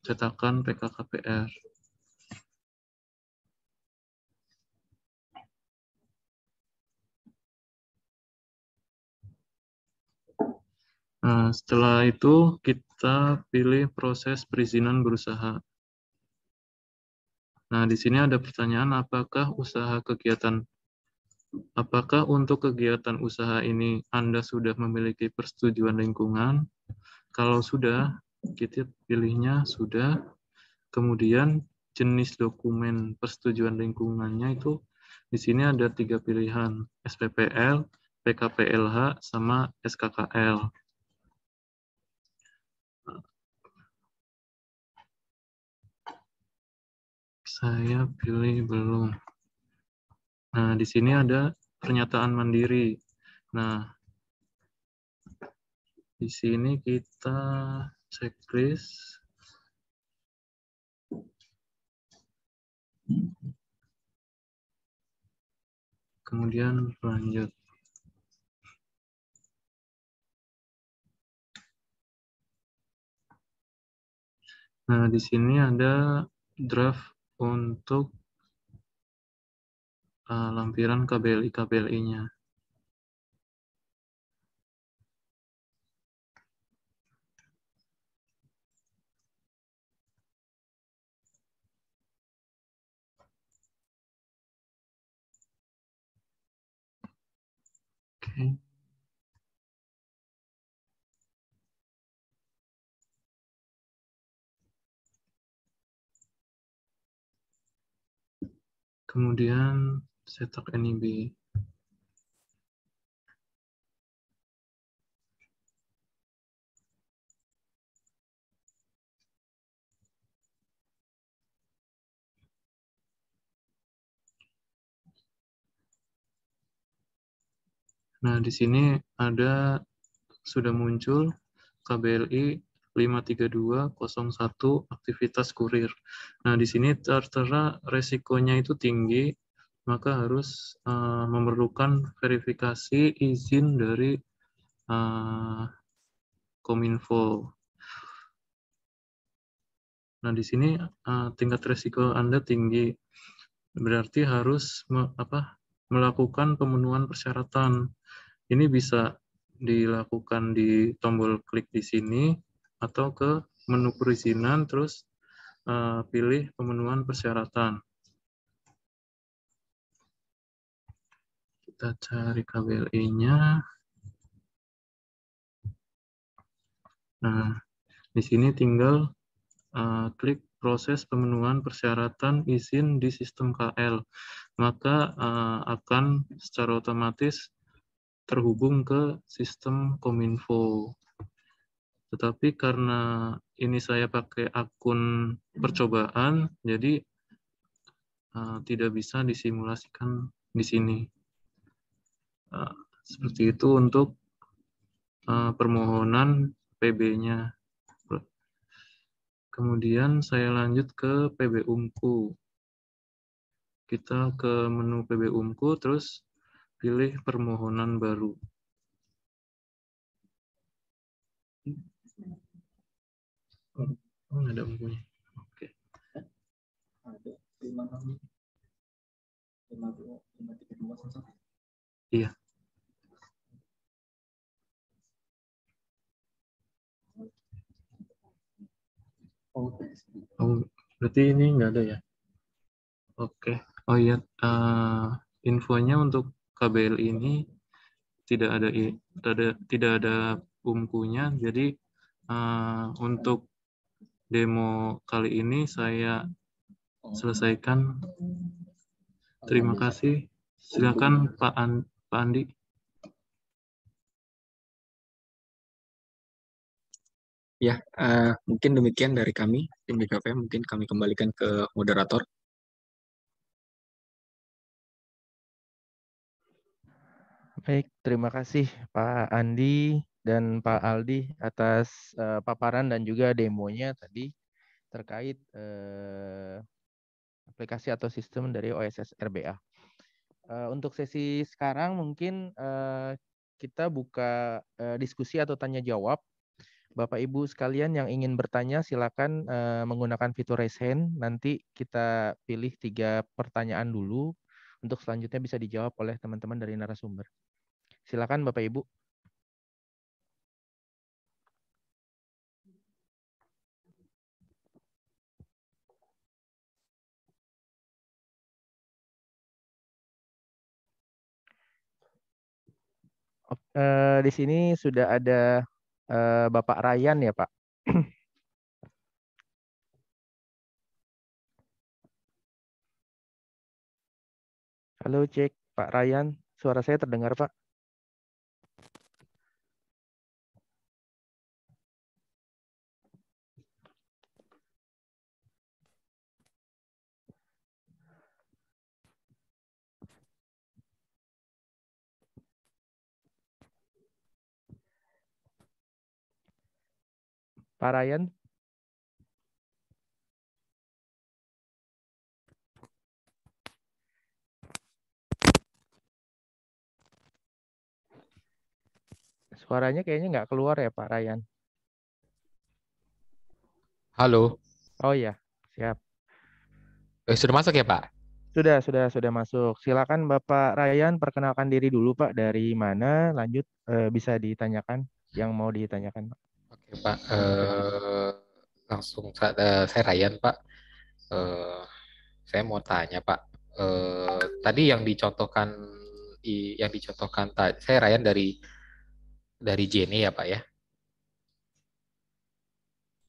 cetakan PKKPR. Nah, setelah itu kita pilih proses perizinan berusaha. Nah, di sini ada pertanyaan apakah usaha kegiatan Apakah untuk kegiatan usaha ini Anda sudah memiliki persetujuan lingkungan? Kalau sudah, kita pilihnya sudah. Kemudian jenis dokumen persetujuan lingkungannya itu di sini ada tiga pilihan, SPPL, PKPLH, sama SKKL. Saya pilih belum. Nah, di sini ada pernyataan mandiri. Nah, di sini kita checklist. Kemudian lanjut. Nah, di sini ada draft untuk uh, lampiran KBLI KBLI-nya. Oke. Okay. Kemudian cetak NIB. Nah, di sini ada sudah muncul KBLI 53201 aktivitas kurir. Nah, di sini tertera resikonya itu tinggi maka harus uh, memerlukan verifikasi izin dari uh, Kominfo. Nah, di sini uh, tingkat resiko Anda tinggi. Berarti harus me, apa, melakukan pemenuhan persyaratan. Ini bisa dilakukan di tombol klik di sini atau ke menu perizinan terus uh, pilih pemenuhan persyaratan. kita cari KBLE-nya. Nah, di sini tinggal uh, klik proses pemenuhan persyaratan izin di sistem KL. Maka uh, akan secara otomatis terhubung ke sistem Kominfo. Tetapi karena ini saya pakai akun percobaan, jadi uh, tidak bisa disimulasikan di sini. Eh, seperti itu untuk eh, permohonan PB-nya. Kemudian saya lanjut ke PB Umku. Kita ke menu PB Umku, terus pilih permohonan baru. Oh, ada umkunya. Oke. Ada Iya. Oh, oh, berarti ini nggak ada ya? Oke. Okay. Oh iya, uh, infonya untuk KBL ini tidak ada ada tidak ada umkunya. Jadi uh, untuk demo kali ini saya selesaikan. Terima kasih. Silakan Pak, An Pak Andi. Ya, uh, mungkin demikian dari kami, tim BKP Mungkin kami kembalikan ke moderator. Baik, terima kasih Pak Andi dan Pak Aldi atas uh, paparan dan juga demonya tadi terkait uh, aplikasi atau sistem dari OSS RBA. Uh, untuk sesi sekarang mungkin uh, kita buka uh, diskusi atau tanya jawab Bapak Ibu sekalian yang ingin bertanya silakan uh, menggunakan fitur raise hand. Nanti kita pilih tiga pertanyaan dulu untuk selanjutnya bisa dijawab oleh teman-teman dari narasumber. Silakan Bapak Ibu. Eh, di sini sudah ada eh, Bapak Ryan ya Pak. Halo cek Pak Ryan, suara saya terdengar Pak? Pak Ryan? Suaranya kayaknya nggak keluar ya Pak Ryan. Halo. Oh iya, siap. Eh, sudah masuk ya Pak? Sudah, sudah, sudah masuk. Silakan Bapak Ryan perkenalkan diri dulu Pak. Dari mana? Lanjut eh, bisa ditanyakan yang mau ditanyakan Pak ya, Pak uh, langsung uh, saya Ryan Pak Uh, saya mau tanya Pak uh, tadi yang dicontohkan yang dicontohkan saya Ryan dari dari Jenny ya Pak ya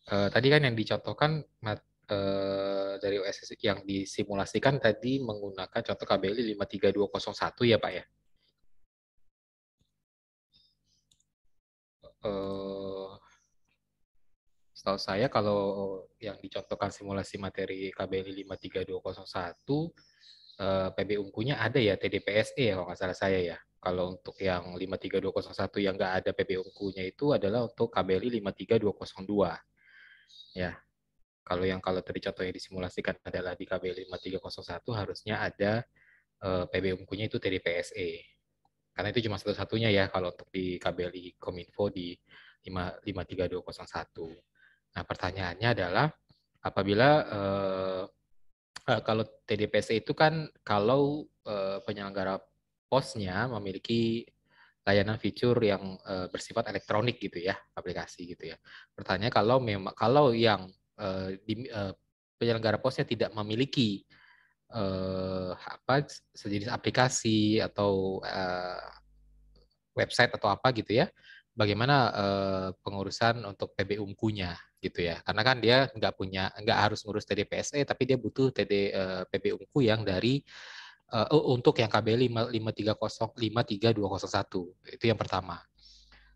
Uh, tadi kan yang dicontohkan mat, uh, dari OSS yang disimulasikan tadi menggunakan contoh KBLI 53201 ya Pak ya setahu saya kalau yang dicontohkan simulasi materi KBLI 53201 eh, PB Ungkunya ada ya TDPSE ya kalau nggak salah saya ya. Kalau untuk yang 53201 yang nggak ada PB Ungkunya itu adalah untuk KBLI 53202. Ya. Kalau yang kalau tadi yang disimulasikan adalah di KBLI 5301 harusnya ada eh, PB Ungkunya itu TDPSE. Karena itu cuma satu-satunya ya kalau untuk di KBLI Kominfo di 53201. Nah, pertanyaannya adalah apabila eh, eh kalau TDPC itu kan kalau eh, penyelenggara posnya memiliki layanan fitur yang eh, bersifat elektronik gitu ya, aplikasi gitu ya. Pertanyaan kalau memang kalau yang eh, di, eh, penyelenggara posnya tidak memiliki eh, apa sejenis aplikasi atau eh, website atau apa gitu ya, bagaimana eh, pengurusan untuk PB nya gitu ya. Karena kan dia nggak punya, nggak harus ngurus TDPSE, tapi dia butuh TD uh, eh, PB yang dari uh, untuk yang KB lima 530 satu Itu yang pertama.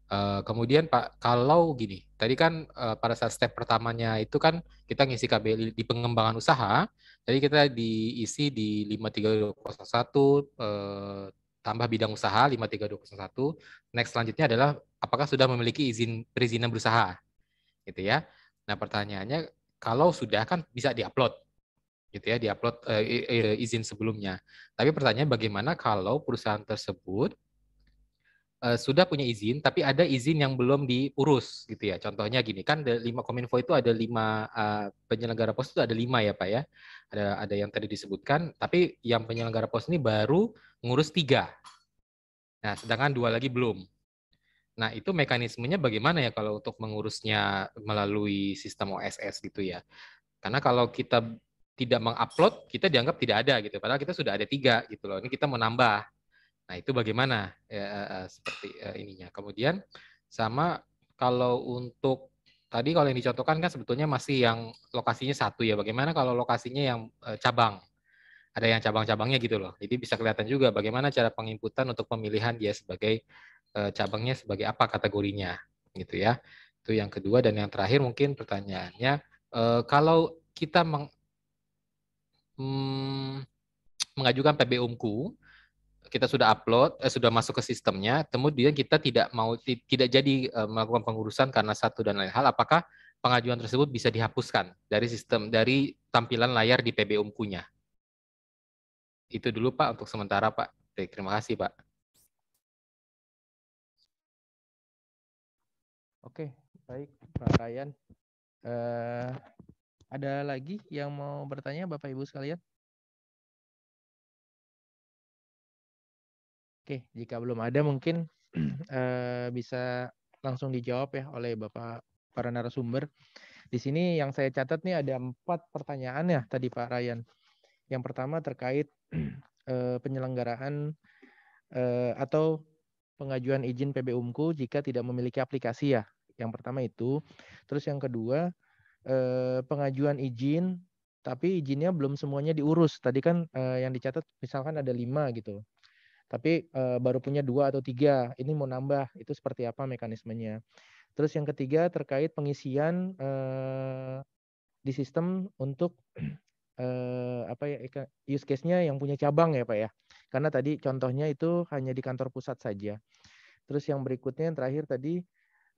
Uh, kemudian Pak, kalau gini, tadi kan uh, pada saat step pertamanya itu kan kita ngisi KB di pengembangan usaha, jadi kita diisi di 53201 uh, tambah bidang usaha 53201. Next selanjutnya adalah apakah sudah memiliki izin perizinan berusaha. Gitu ya. Nah pertanyaannya kalau sudah kan bisa diupload gitu ya diupload eh, izin sebelumnya. Tapi pertanyaan bagaimana kalau perusahaan tersebut eh, sudah punya izin tapi ada izin yang belum diurus gitu ya. Contohnya gini kan ada lima kominfo itu ada lima eh, penyelenggara pos itu ada lima ya pak ya. Ada ada yang tadi disebutkan tapi yang penyelenggara pos ini baru ngurus tiga. Nah sedangkan dua lagi belum. Nah, itu mekanismenya bagaimana ya kalau untuk mengurusnya melalui sistem OSS gitu ya? Karena kalau kita tidak mengupload, kita dianggap tidak ada gitu. Padahal kita sudah ada tiga gitu loh. Ini kita menambah. Nah, itu bagaimana ya, eh, eh, seperti eh, ininya. Kemudian sama kalau untuk tadi kalau yang dicontohkan kan sebetulnya masih yang lokasinya satu ya. Bagaimana kalau lokasinya yang cabang? Ada yang cabang-cabangnya gitu loh. Jadi bisa kelihatan juga bagaimana cara penginputan untuk pemilihan dia sebagai Eh, cabangnya sebagai apa kategorinya gitu ya. Itu yang kedua dan yang terakhir mungkin pertanyaannya eh, kalau kita meng, hmm, mengajukan PBUMKU kita sudah upload eh, sudah masuk ke sistemnya kemudian kita tidak mau tidak jadi eh, melakukan pengurusan karena satu dan lain hal apakah pengajuan tersebut bisa dihapuskan dari sistem dari tampilan layar di PBUMKU-nya itu dulu Pak untuk sementara Pak terima kasih Pak Oke, baik Pak Ryan. Uh, ada lagi yang mau bertanya Bapak Ibu sekalian? Oke, jika belum ada mungkin uh, bisa langsung dijawab ya oleh Bapak para narasumber. Di sini yang saya catat nih ada empat pertanyaan ya tadi Pak Ryan. Yang pertama terkait uh, penyelenggaraan uh, atau pengajuan izin PB jika tidak memiliki aplikasi ya. Yang pertama itu. Terus yang kedua eh, pengajuan izin tapi izinnya belum semuanya diurus. Tadi kan eh, yang dicatat misalkan ada lima gitu, tapi eh, baru punya dua atau tiga. Ini mau nambah, itu seperti apa mekanismenya? Terus yang ketiga terkait pengisian eh, di sistem untuk eh, apa ya use case-nya yang punya cabang ya pak ya, karena tadi contohnya itu hanya di kantor pusat saja. Terus yang berikutnya yang terakhir tadi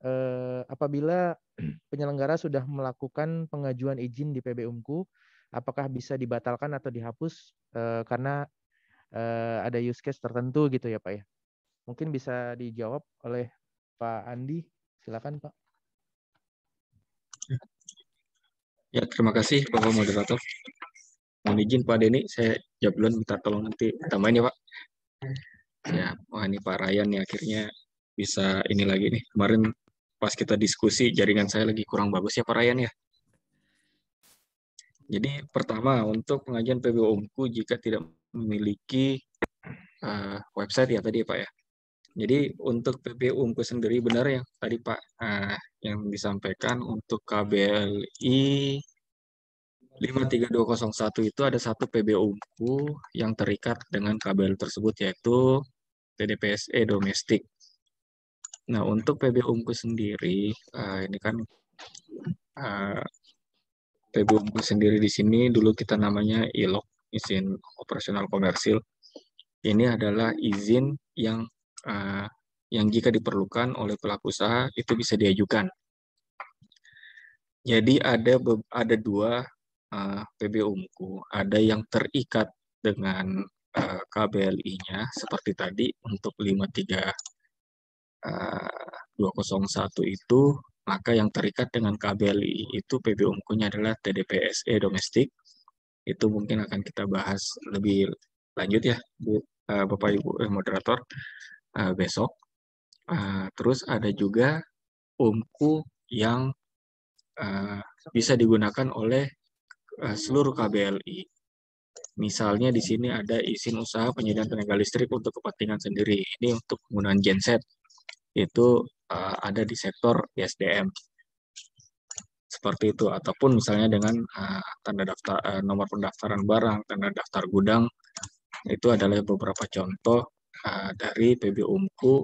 eh, apabila penyelenggara sudah melakukan pengajuan izin di PBUMKU, apakah bisa dibatalkan atau dihapus eh, karena eh, ada use case tertentu gitu ya Pak ya? Mungkin bisa dijawab oleh Pak Andi, silakan Pak. Ya, terima kasih Pak Moderator. Mohon izin Pak Denny, saya jawab dulu minta tolong nanti tambahin ya Pak. Ya, wah ini Pak Ryan nih akhirnya bisa ini lagi nih. Kemarin pas kita diskusi jaringan saya lagi kurang bagus ya Pak Ryan ya. Jadi pertama untuk pengajian PBU Umku jika tidak memiliki uh, website ya tadi ya Pak ya. Jadi untuk Umku sendiri benar ya tadi Pak uh, yang disampaikan untuk KBLI 53201 itu ada satu Umku yang terikat dengan KBL tersebut yaitu TDPSE domestik. Nah, untuk PBUMku sendiri, uh, ini kan uh, eh, PBUMku sendiri di sini dulu kita namanya ILOK, izin operasional komersil. Ini adalah izin yang uh, yang jika diperlukan oleh pelaku usaha itu bisa diajukan. Jadi ada ada dua uh, PBUMku, ada yang terikat dengan uh, KBLI-nya seperti tadi untuk 53 201 eh, itu maka yang terikat dengan KBLI itu PB umkunya adalah TDPSE domestik. Itu mungkin akan kita bahas lebih lanjut ya, Bu, eh, Bapak Ibu eh, moderator eh, besok. Terus ada juga umku yang bisa digunakan oleh seluruh KBLI. Misalnya di sini ada izin usaha penyediaan tenaga listrik untuk kepentingan sendiri. Ini untuk penggunaan genset itu uh, ada di sektor Sdm seperti itu ataupun misalnya dengan uh, tanda daftar uh, nomor pendaftaran barang tanda daftar gudang itu adalah beberapa contoh uh, dari PBUMKU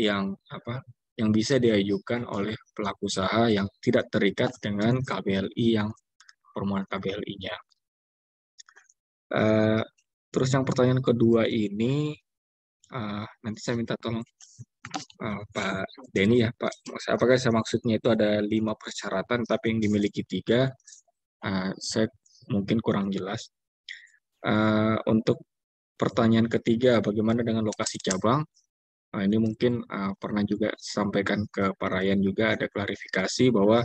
yang apa yang bisa diajukan oleh pelaku usaha yang tidak terikat dengan KBLI yang permohonan KBLI-nya. Uh, terus yang pertanyaan kedua ini uh, nanti saya minta tolong uh, Pak Denny ya Pak. Apakah saya maksudnya itu ada lima persyaratan tapi yang dimiliki tiga? Uh, saya mungkin kurang jelas. Uh, untuk pertanyaan ketiga, bagaimana dengan lokasi cabang? Nah, ini mungkin uh, pernah juga sampaikan ke Pak Ryan juga ada klarifikasi bahwa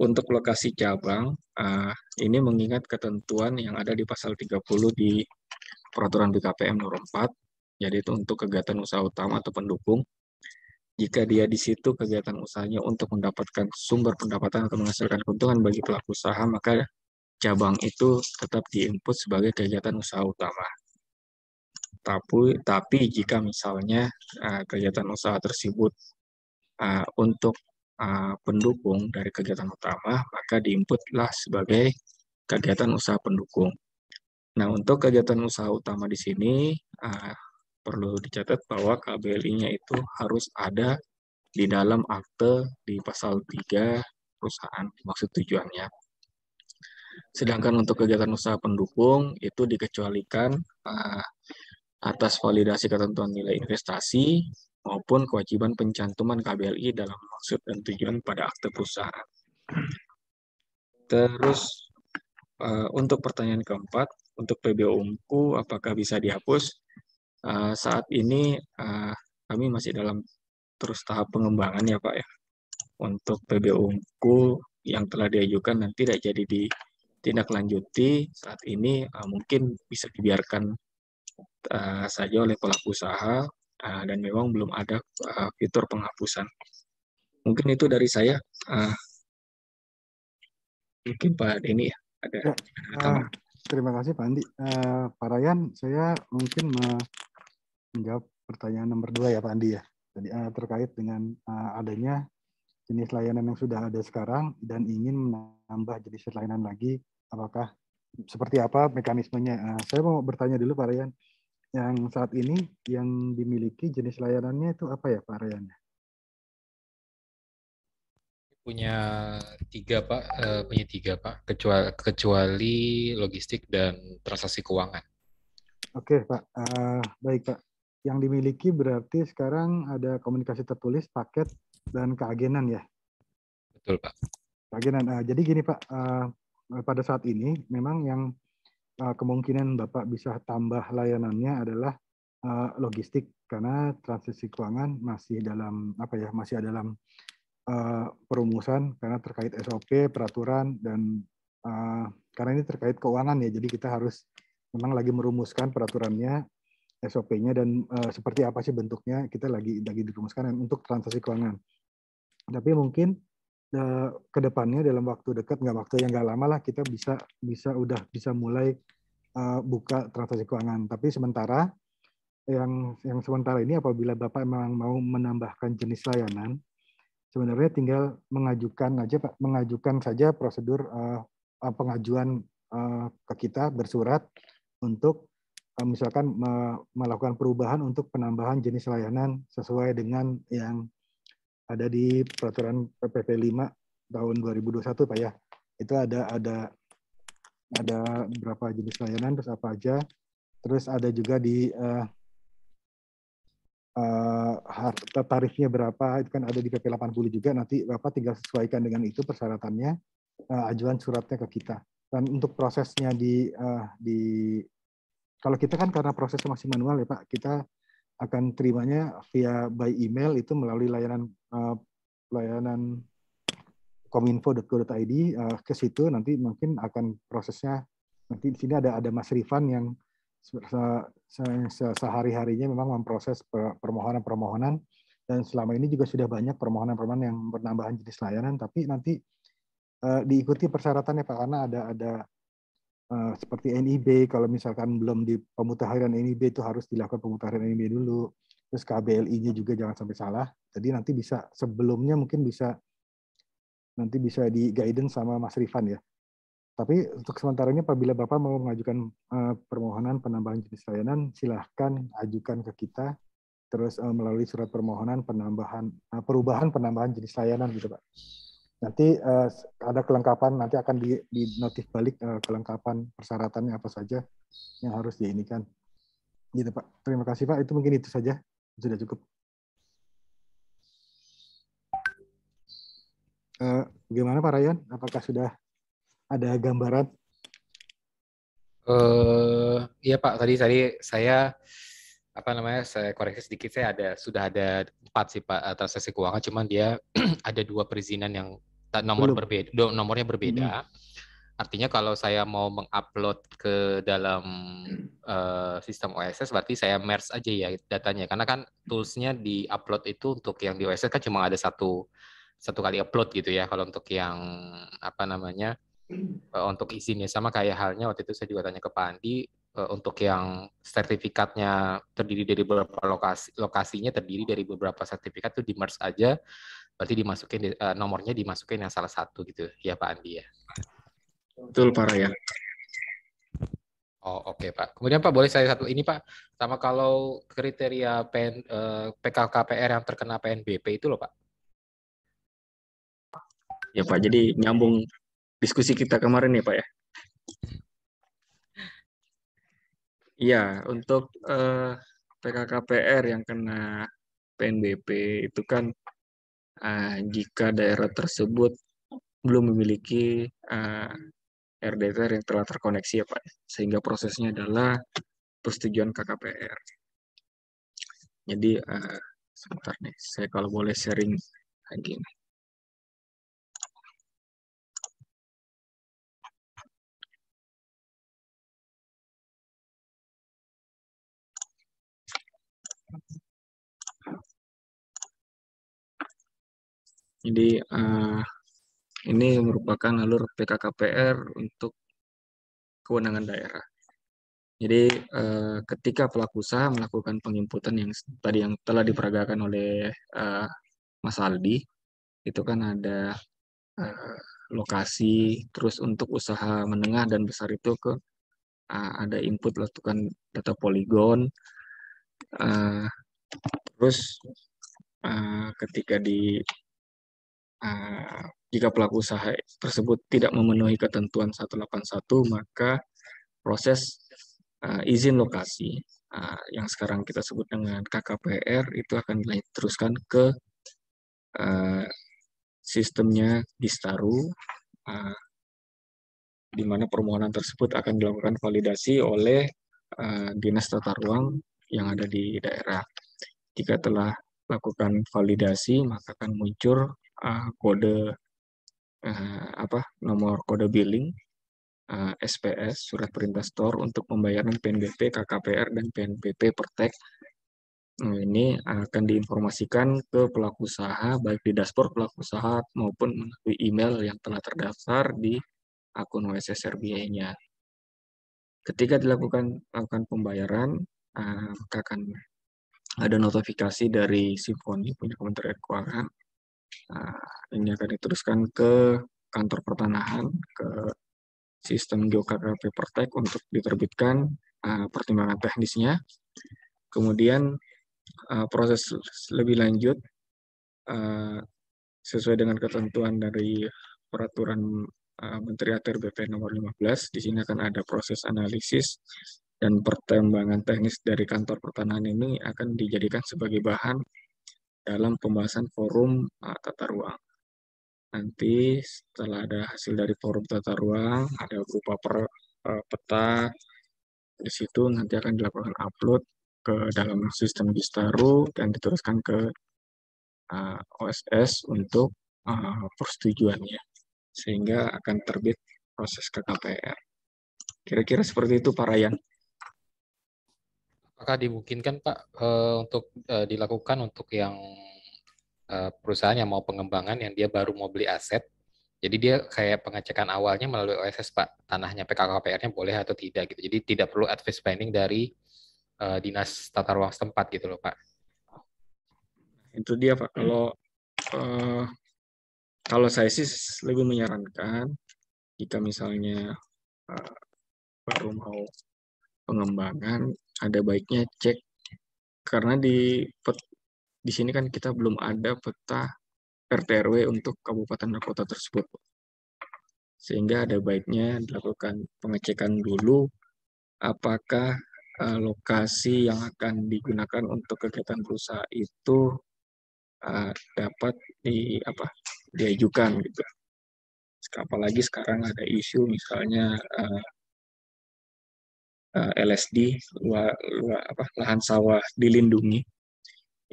untuk lokasi cabang uh, ini mengingat ketentuan yang ada di pasal 30 di peraturan BKPM nomor 4 jadi itu untuk kegiatan usaha utama atau pendukung. Jika dia di situ kegiatan usahanya untuk mendapatkan sumber pendapatan atau menghasilkan keuntungan bagi pelaku usaha, maka cabang itu tetap diinput sebagai kegiatan usaha utama. Tapi, tapi jika misalnya uh, kegiatan usaha tersebut uh, untuk uh, pendukung dari kegiatan utama, maka diinputlah sebagai kegiatan usaha pendukung. Nah, untuk kegiatan usaha utama di sini, uh, perlu dicatat bahwa KBLI-nya itu harus ada di dalam akte di pasal 3 perusahaan maksud tujuannya. Sedangkan untuk kegiatan usaha pendukung itu dikecualikan uh, atas validasi ketentuan nilai investasi maupun kewajiban pencantuman KBLI dalam maksud dan tujuan pada akte perusahaan. Terus uh, untuk pertanyaan keempat, untuk PBO umku apakah bisa dihapus? Eh, saat ini uh, kami masih dalam terus tahap pengembangan ya Pak ya untuk PBU yang telah diajukan dan tidak jadi ditindaklanjuti saat ini uh, mungkin bisa dibiarkan uh, saja oleh pelaku usaha uh, dan memang belum ada uh, fitur penghapusan mungkin itu dari saya uh, mungkin Pak ini ya ada ya, uh, terima kasih Pak Andi uh, Pak Ryan saya mungkin menjawab pertanyaan nomor dua ya Pak Andi ya. Jadi eh, terkait dengan eh, adanya jenis layanan yang sudah ada sekarang dan ingin menambah jenis layanan lagi, apakah seperti apa mekanismenya? Eh, saya mau bertanya dulu Pak Ryan, yang saat ini yang dimiliki jenis layanannya itu apa ya Pak Ryan? Punya tiga Pak, punya tiga Pak, kecuali, kecuali logistik dan transaksi keuangan. Oke Pak, uh, baik Pak yang dimiliki berarti sekarang ada komunikasi tertulis, paket, dan keagenan ya? Betul, Pak. Keagenan. Uh, jadi gini, Pak. Uh, pada saat ini memang yang uh, kemungkinan Bapak bisa tambah layanannya adalah uh, logistik karena transisi keuangan masih dalam apa ya masih ada dalam uh, perumusan karena terkait SOP peraturan dan uh, karena ini terkait keuangan ya jadi kita harus memang lagi merumuskan peraturannya SOP-nya dan uh, seperti apa sih bentuknya kita lagi lagi dirumuskan untuk transaksi keuangan. Tapi mungkin uh, eh, kedepannya dalam waktu dekat nggak waktu yang nggak lama lah kita bisa bisa udah bisa mulai uh, buka transaksi keuangan. Tapi sementara yang yang sementara ini apabila bapak memang mau menambahkan jenis layanan sebenarnya tinggal mengajukan aja pak mengajukan saja prosedur uh, pengajuan uh, ke kita bersurat untuk Eh, misalkan melakukan perubahan untuk penambahan jenis layanan sesuai dengan yang ada di peraturan PP 5 tahun 2021 Pak ya. Itu ada ada ada berapa jenis layanan terus apa aja. Terus ada juga di uh, uh, tarifnya berapa itu kan ada di PP 80 juga nanti Bapak tinggal sesuaikan dengan itu persyaratannya uh, ajuan suratnya ke kita. Dan untuk prosesnya di uh, di kalau kita kan karena prosesnya masih manual ya Pak, kita akan terimanya via by email itu melalui layanan uh, layanan kominfo.go.id uh, eh, ke situ nanti mungkin akan prosesnya nanti di sini ada ada Mas Rifan yang se, se, sehari harinya memang memproses permohonan permohonan dan selama ini juga sudah banyak permohonan-permohonan yang penambahan jenis layanan tapi nanti uh, diikuti persyaratannya Pak karena ada ada Eh, seperti NIB kalau misalkan belum di pemutahiran NIB itu harus dilakukan pemutahiran NIB dulu terus KBLI-nya juga jangan sampai salah jadi nanti bisa sebelumnya mungkin bisa nanti bisa di guidance sama Mas Rifan ya tapi untuk sementara ini apabila Bapak mau mengajukan eh, permohonan penambahan jenis layanan silahkan ajukan ke kita terus eh, melalui surat permohonan penambahan perubahan penambahan jenis layanan gitu Pak. Nanti uh, ada kelengkapan, nanti akan di, di notif balik uh, kelengkapan persyaratannya apa saja yang harus diinikan. Gitu Pak. Terima kasih Pak. Itu mungkin itu saja. Sudah cukup. Uh, bagaimana Pak Ryan? Apakah sudah ada gambaran? Uh, iya Pak, tadi tadi saya apa namanya saya koreksi sedikit saya ada sudah ada empat sih Pak transaksi keuangan, cuman dia ada dua perizinan yang nomor Belum. berbeda nomornya berbeda hmm. Artinya kalau saya mau mengupload ke dalam uh, sistem OSS, berarti saya merge aja ya datanya. Karena kan toolsnya di upload itu untuk yang di OSS kan cuma ada satu satu kali upload gitu ya. Kalau untuk yang apa namanya uh, untuk izinnya sama kayak halnya waktu itu saya juga tanya ke Pak uh, untuk yang sertifikatnya terdiri dari beberapa lokasi lokasinya terdiri dari beberapa sertifikat itu di merge aja berarti dimasukin uh, nomornya dimasukin yang salah satu gitu ya Pak Andi ya. Betul Pak Raya. Oh oke okay, Pak. Kemudian Pak boleh saya satu ini Pak sama kalau kriteria PN, eh, PKKPR yang terkena PNBP itu loh Pak. Ya Pak. Jadi nyambung diskusi kita kemarin ya Pak ya. Iya untuk eh, PKKPR yang kena PNBP itu kan uh, jika daerah tersebut belum memiliki uh, eh, RDTR yang telah terkoneksi ya Pak, sehingga prosesnya adalah persetujuan KKPR. Jadi uh, sebentar nih, saya kalau boleh sharing lagi nih. Jadi uh, ini merupakan alur PKKPR untuk kewenangan daerah. Jadi uh, ketika pelaku usaha melakukan penginputan yang tadi yang telah diperagakan oleh uh, Mas Aldi, itu kan ada uh, lokasi, terus untuk usaha menengah dan besar itu ke uh, ada input lakukan data poligon, uh, terus uh, ketika di jika pelaku usaha tersebut tidak memenuhi ketentuan 181 maka proses uh, izin lokasi uh, yang sekarang kita sebut dengan KKPR itu akan diteruskan ke uh, sistemnya Distaru uh, di mana permohonan tersebut akan dilakukan validasi oleh uh, Dinas Tata Ruang yang ada di daerah. Jika telah lakukan validasi, maka akan muncul uh, kode uh, apa nomor kode billing uh, eh, SPS surat perintah store untuk pembayaran PNBP, KKPR dan PNBP Pertek. Nah, ini akan diinformasikan ke pelaku usaha baik di dashboard pelaku usaha maupun melalui email yang telah terdaftar di akun wssrbi nya Ketika dilakukan akan pembayaran, uh, akan ada notifikasi dari Symfony punya Kementerian Keuangan Nah, ini akan diteruskan ke kantor pertanahan, ke sistem GeoKKP Pertek untuk diterbitkan uh, pertimbangan teknisnya. Kemudian uh, proses lebih lanjut uh, sesuai dengan ketentuan dari peraturan uh, Menteri ATR BP nomor 15, di sini akan ada proses analisis dan pertimbangan teknis dari kantor pertanahan ini akan dijadikan sebagai bahan dalam pembahasan forum uh, tata ruang. Nanti setelah ada hasil dari forum tata ruang, ada berupa per, uh, peta, di situ nanti akan dilakukan upload ke dalam sistem Bistaro dan diteruskan ke uh, ah, OSS untuk uh, persetujuannya, sehingga akan terbit proses KKPR. Kira-kira seperti itu, Pak Rayan. Apakah dimungkinkan Pak eh, untuk eh, dilakukan untuk yang eh, perusahaan yang mau pengembangan yang dia baru mau beli aset? Jadi dia kayak pengecekan awalnya melalui OSS Pak, tanahnya PKKPR-nya boleh atau tidak gitu. Jadi tidak perlu advice planning dari dinas tata ruang setempat gitu loh Pak. Itu dia Pak. Hmm. Kalau uh, kalau saya sih lebih menyarankan kita misalnya uh, baru mau pengembangan ada baiknya cek karena di di sini kan kita belum ada peta RTRW untuk kabupaten dan kota tersebut. Sehingga ada baiknya dilakukan pengecekan dulu apakah uh, lokasi yang akan digunakan untuk kegiatan perusahaan itu uh, dapat di apa diajukan gitu. Apalagi sekarang ada isu misalnya uh, uh, eh, LSD luar, luar, apa, lahan sawah dilindungi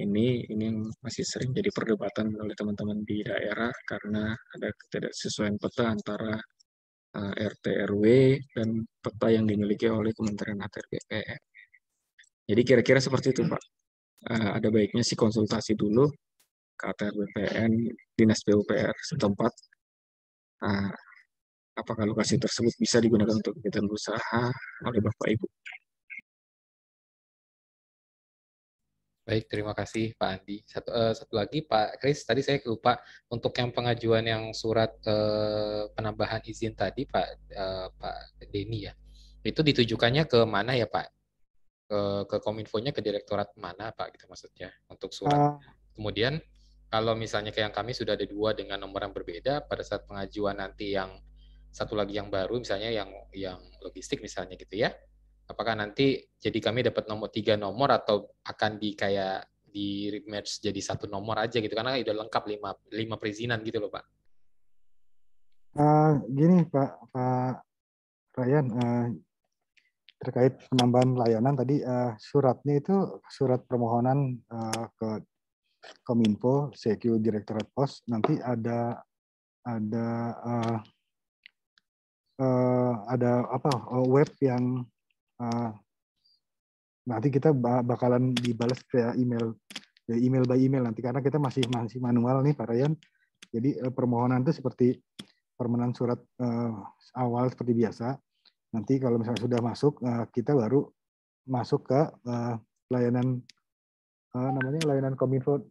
ini ini yang masih sering jadi perdebatan oleh teman-teman di daerah karena ada ketidaksesuaian peta antara uh, eh, RT RW dan peta yang dimiliki oleh Kementerian ATR BPN. E, e. Jadi kira-kira seperti itu Pak. Uh, ada baiknya sih konsultasi dulu ke ATR BPN, Dinas PUPR setempat. Uh, Apakah lokasi tersebut bisa digunakan untuk kegiatan usaha oleh Bapak Ibu? Baik, terima kasih Pak Andi. Satu, uh, satu lagi Pak Kris, tadi saya lupa untuk yang pengajuan yang surat uh, penambahan izin tadi Pak uh, Pak Deni ya. Itu ditujukannya ke mana ya Pak? Ke ke Kominfo-nya ke direktorat mana Pak gitu maksudnya untuk surat. Uh. Kemudian kalau misalnya kayak yang kami sudah ada dua dengan nomor yang berbeda pada saat pengajuan nanti yang satu lagi yang baru misalnya yang yang logistik misalnya gitu ya. Apakah nanti jadi kami dapat nomor tiga nomor atau akan di kayak di rematch jadi satu nomor aja gitu karena udah lengkap lima lima perizinan gitu loh pak. Uh, gini Pak Pak Ryan uh, terkait penambahan layanan tadi uh, suratnya itu surat permohonan uh, ke Kominfo CQ Direktorat Pos nanti ada ada uh, uh, ada apa eh, web yang uh, nanti kita bakalan dibalas via email email by email nanti karena kita masih masih manual nih Pak Ryan. Jadi uh, permohonan itu seperti permohonan surat uh, awal seperti biasa. Nanti kalau misalnya sudah masuk uh, kita baru masuk ke uh, layanan uh, namanya layanan kominfo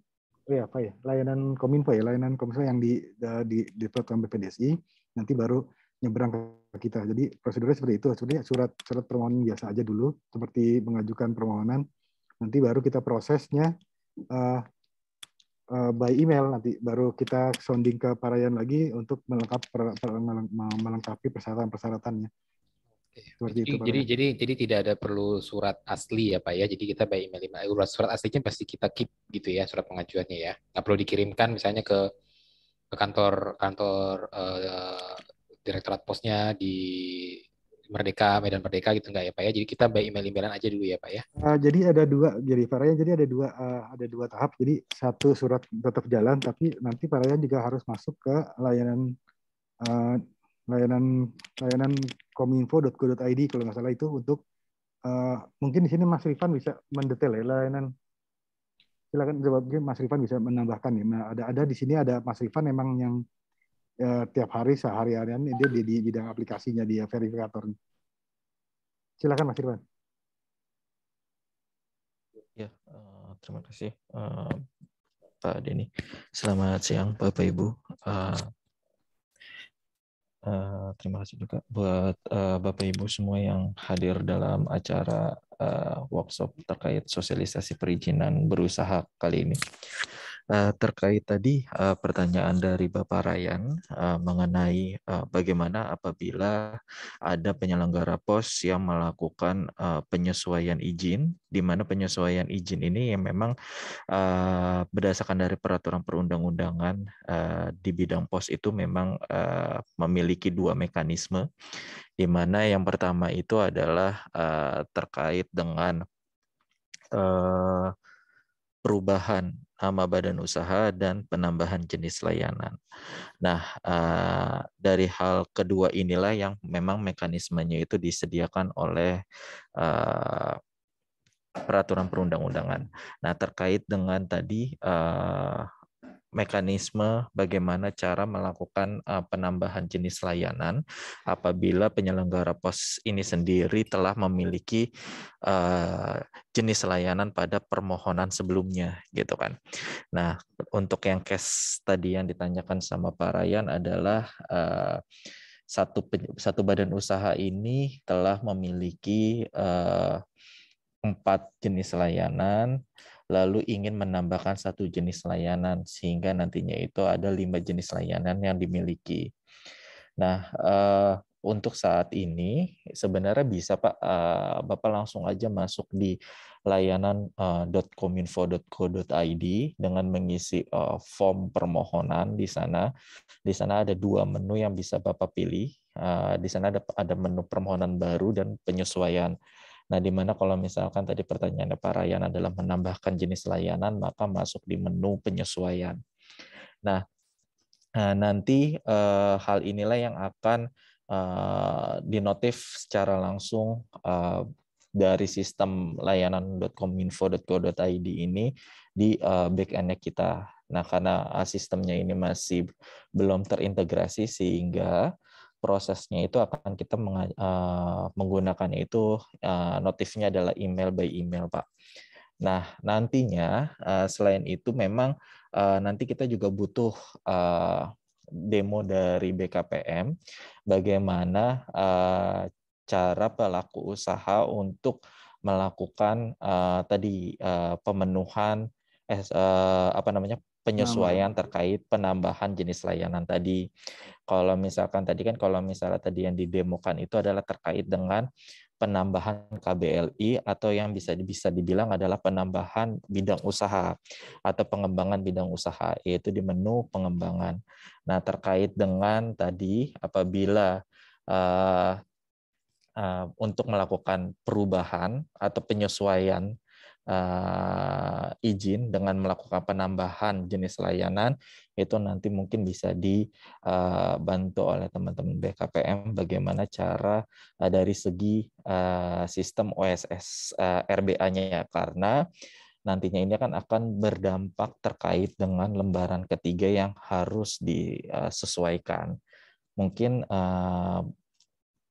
oh ya apa ya layanan kominfo ya layanan kominfo yang di di, di platform BPDSI nanti baru nyebrang ke kita. Jadi prosedurnya seperti itu. Sebenarnya surat surat permohonan biasa aja dulu, seperti mengajukan permohonan. Nanti baru kita prosesnya uh, uh, by email. Nanti baru kita sounding ke Parayan lagi untuk melengkap, per, per, melengkapi persyaratan-persyaratannya. jadi, itu, jadi jadi jadi tidak ada perlu surat asli ya Pak ya. Jadi kita by email lima eh, surat, surat aslinya pasti kita keep gitu ya surat pengajuannya ya. Nggak perlu dikirimkan misalnya ke ke kantor kantor uh, direktorat posnya di Merdeka, Medan Merdeka gitu enggak ya Pak ya. Jadi kita by email-emailan aja dulu ya Pak ya. Uh, jadi ada dua, jadi Parayan jadi ada dua uh, ada dua tahap. Jadi satu surat tetap jalan tapi nanti Parayan juga harus masuk ke layanan uh, layanan layanan kominfo.go.id kalau nggak salah itu untuk uh, mungkin di sini Mas Rifan bisa mendetail ya layanan silakan jawab Mas Rifan bisa menambahkan ya. Nah, ada ada di sini ada Mas Rifan memang yang eh, tiap hari sehari harian dia di, di bidang aplikasinya dia verifikator Silakan Mas Irwan. Ya, eh, terima kasih eh, Pak Denny. Selamat siang Bapak Ibu. Eh, terima kasih juga buat Bapak Ibu semua yang hadir dalam acara workshop terkait sosialisasi perizinan berusaha kali ini. Uh, terkait tadi uh, pertanyaan dari Bapak Ryan uh, mengenai uh, bagaimana apabila ada penyelenggara pos yang melakukan uh, penyesuaian izin, di mana penyesuaian izin ini yang memang uh, berdasarkan dari peraturan perundang-undangan uh, di bidang pos itu memang uh, memiliki dua mekanisme, di mana yang pertama itu adalah uh, terkait dengan uh, perubahan nama badan usaha dan penambahan jenis layanan. Nah, eh, dari hal kedua inilah yang memang mekanismenya itu disediakan oleh eh, peraturan perundang-undangan. Nah, terkait dengan tadi eh, mekanisme bagaimana cara melakukan eh, penambahan jenis layanan apabila penyelenggara pos ini sendiri telah memiliki eh, jenis layanan pada permohonan sebelumnya gitu kan. Nah, untuk yang case tadi yang ditanyakan sama Pak Ryan adalah eh, satu satu badan usaha ini telah memiliki empat jenis layanan lalu ingin menambahkan satu jenis layanan sehingga nantinya itu ada lima jenis layanan yang dimiliki. Nah, eh, untuk saat ini sebenarnya bisa Pak eh, Bapak langsung aja masuk di layanan eh, .kominfo.co.id dengan mengisi form permohonan di sana. Di sana ada dua menu yang bisa Bapak pilih. Di sana ada ada menu permohonan baru dan penyesuaian Nah, di mana kalau misalkan tadi pertanyaan Pak Rayan adalah menambahkan jenis layanan, maka masuk di menu penyesuaian. Nah, eh, nanti eh, hal inilah yang akan eh, dinotif secara langsung dari sistem layanan.kominfo.go.id ini di back end kita. Nah, karena sistemnya ini masih belum terintegrasi sehingga prosesnya itu akan kita uh, menggunakan itu uh, notifnya adalah email by email Pak. Nah nantinya uh, selain itu memang uh, nanti kita juga butuh uh, demo dari BKPM bagaimana uh, cara pelaku usaha untuk melakukan uh, tadi uh, pemenuhan uh, apa namanya penyesuaian terkait penambahan jenis layanan tadi. Kalau misalkan tadi kan kalau misalnya tadi yang didemokan itu adalah terkait dengan penambahan KBLI atau yang bisa bisa dibilang adalah penambahan bidang usaha atau pengembangan bidang usaha yaitu di menu pengembangan. Nah, terkait dengan tadi apabila uh, uh, untuk melakukan perubahan atau penyesuaian uh, izin dengan melakukan penambahan jenis layanan itu nanti mungkin bisa dibantu eh, oleh teman-teman BKPM bagaimana cara eh, dari segi sistem OSS RBA-nya ya karena nantinya ini kan akan berdampak terkait dengan lembaran ketiga yang harus disesuaikan. Mungkin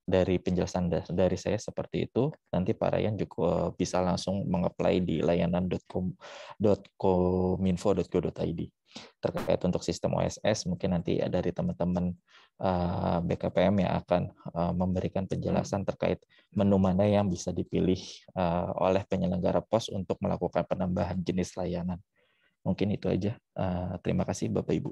dari penjelasan dari saya seperti itu. Nanti Pak Ryan juga bisa langsung mengapply di layanan.com.kominfo.go.id terkait untuk sistem OSS mungkin nanti dari teman-teman eh, BKPM yang akan eh, memberikan penjelasan terkait menu mana yang bisa dipilih eh, oleh penyelenggara pos untuk melakukan penambahan jenis layanan. Mungkin itu aja. Terima kasih Bapak Ibu.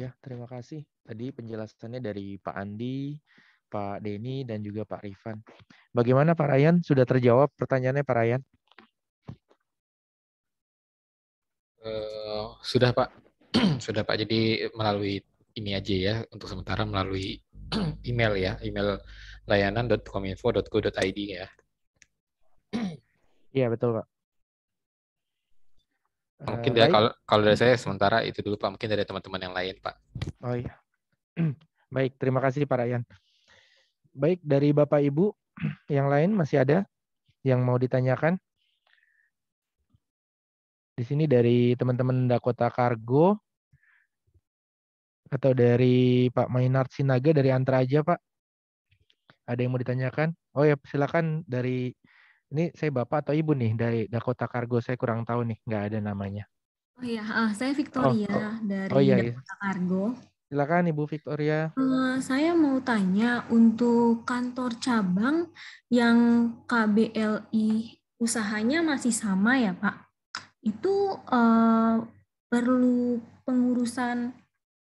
Ya, terima kasih. Tadi penjelasannya dari Pak Andi, Pak Denny, dan juga Pak Rifan. Bagaimana Pak Ryan? Sudah terjawab pertanyaannya Pak Ryan? Uh, sudah Pak, sudah Pak. Jadi melalui ini aja ya, untuk sementara melalui email ya, email layanan.kominfo.go.id ya. Iya betul Pak. Mungkin uh, ya kalau kalau dari saya sementara itu dulu Pak, mungkin dari teman-teman yang lain Pak. Oh iya. Baik, terima kasih Pak Ryan. Baik, dari Bapak Ibu yang lain masih ada yang mau ditanyakan? Di sini dari teman-teman Dakota kargo atau dari Pak Mainard Sinaga dari Antra aja Pak. Ada yang mau ditanyakan? Oh ya, silakan dari ini saya bapak atau ibu nih dari Dakota Cargo saya kurang tahu nih, nggak ada namanya. Oh iya, uh, saya Victoria oh, oh. dari oh, iya, iya. Dakota Cargo. Silakan Ibu Victoria. Uh, saya mau tanya untuk kantor cabang yang KBLI usahanya masih sama ya Pak? Itu uh, perlu pengurusan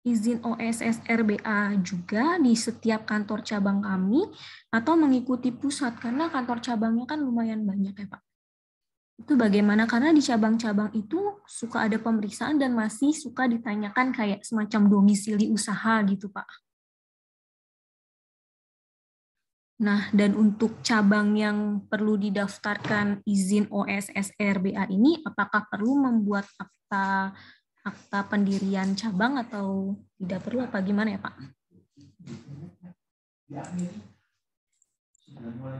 izin OSS RBA juga di setiap kantor cabang kami atau mengikuti pusat karena kantor cabangnya kan lumayan banyak ya Pak. Itu bagaimana karena di cabang-cabang itu suka ada pemeriksaan dan masih suka ditanyakan kayak semacam domisili usaha gitu Pak. Nah, dan untuk cabang yang perlu didaftarkan izin OSS RBA ini apakah perlu membuat akta akta pendirian cabang atau tidak perlu apa gimana ya Pak?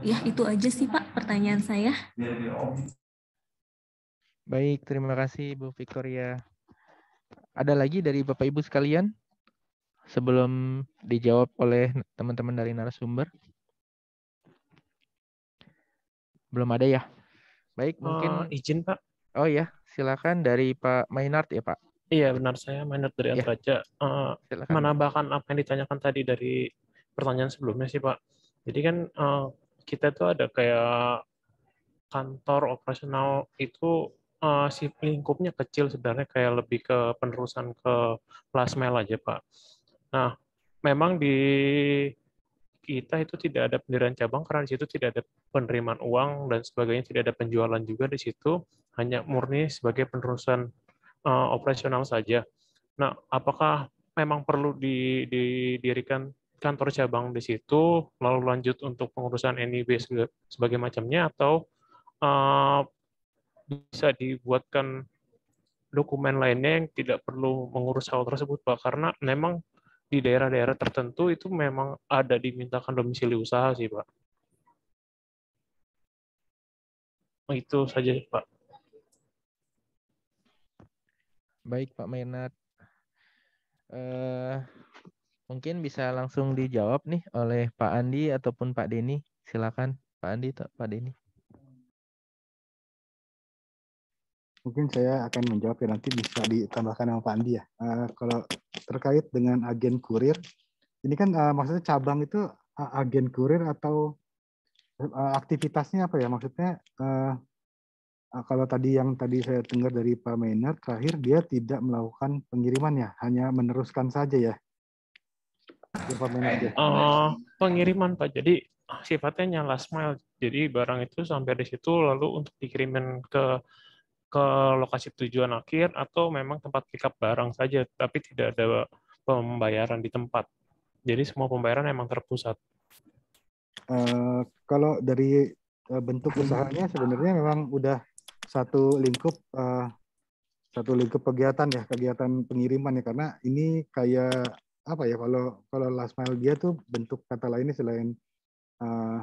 Ya itu aja sih Pak pertanyaan saya. Baik, terima kasih Bu Victoria. Ada lagi dari Bapak Ibu sekalian sebelum dijawab oleh teman-teman dari narasumber? Belum ada ya? Baik, mungkin uh, izin Pak. Oh ya, silakan dari Pak Maynard ya Pak. Iya benar saya minor dari iya. Antraja. Ya. Uh, eh, menambahkan apa yang ditanyakan tadi dari pertanyaan sebelumnya sih Pak. Jadi kan uh, kita itu ada kayak kantor operasional itu uh, si lingkupnya kecil sebenarnya kayak lebih ke penerusan ke mile aja Pak. Nah memang di kita itu tidak ada pendirian cabang karena di situ tidak ada penerimaan uang dan sebagainya tidak ada penjualan juga di situ hanya murni sebagai penerusan Eh, operasional saja. Nah, apakah memang perlu didirikan kantor cabang di situ, lalu lanjut untuk pengurusan NIB sebagai macamnya, atau eh, bisa dibuatkan dokumen lainnya yang tidak perlu mengurus hal tersebut, Pak, karena memang di daerah-daerah tertentu itu memang ada dimintakan domisili usaha sih, Pak. Itu saja, Pak. Baik Pak Maynard. Uh, mungkin bisa langsung dijawab nih oleh Pak Andi ataupun Pak Denny. Silakan Pak Andi atau Pak Denny. Mungkin saya akan menjawab ya nanti bisa ditambahkan sama Pak Andi ya. Uh, kalau terkait dengan agen kurir, ini kan uh, maksudnya cabang itu agen kurir atau uh, aktivitasnya apa ya? Maksudnya uh, Eh, kalau tadi yang tadi saya dengar dari Pak Maynard terakhir dia tidak melakukan pengiriman ya, hanya meneruskan saja ya. Uh, pengiriman Pak. Jadi ah, sifatnya nyala smile. Jadi barang itu sampai di situ lalu untuk dikirimin ke ke lokasi tujuan akhir atau memang tempat pick up barang saja tapi tidak ada pembayaran di tempat. Jadi semua pembayaran memang terpusat. Uh, kalau dari bentuk usahanya sebenarnya memang udah satu lingkup uh, satu lingkup kegiatan ya kegiatan pengiriman ya karena ini kayak apa ya kalau kalau last mile dia tuh bentuk kata lainnya selain uh,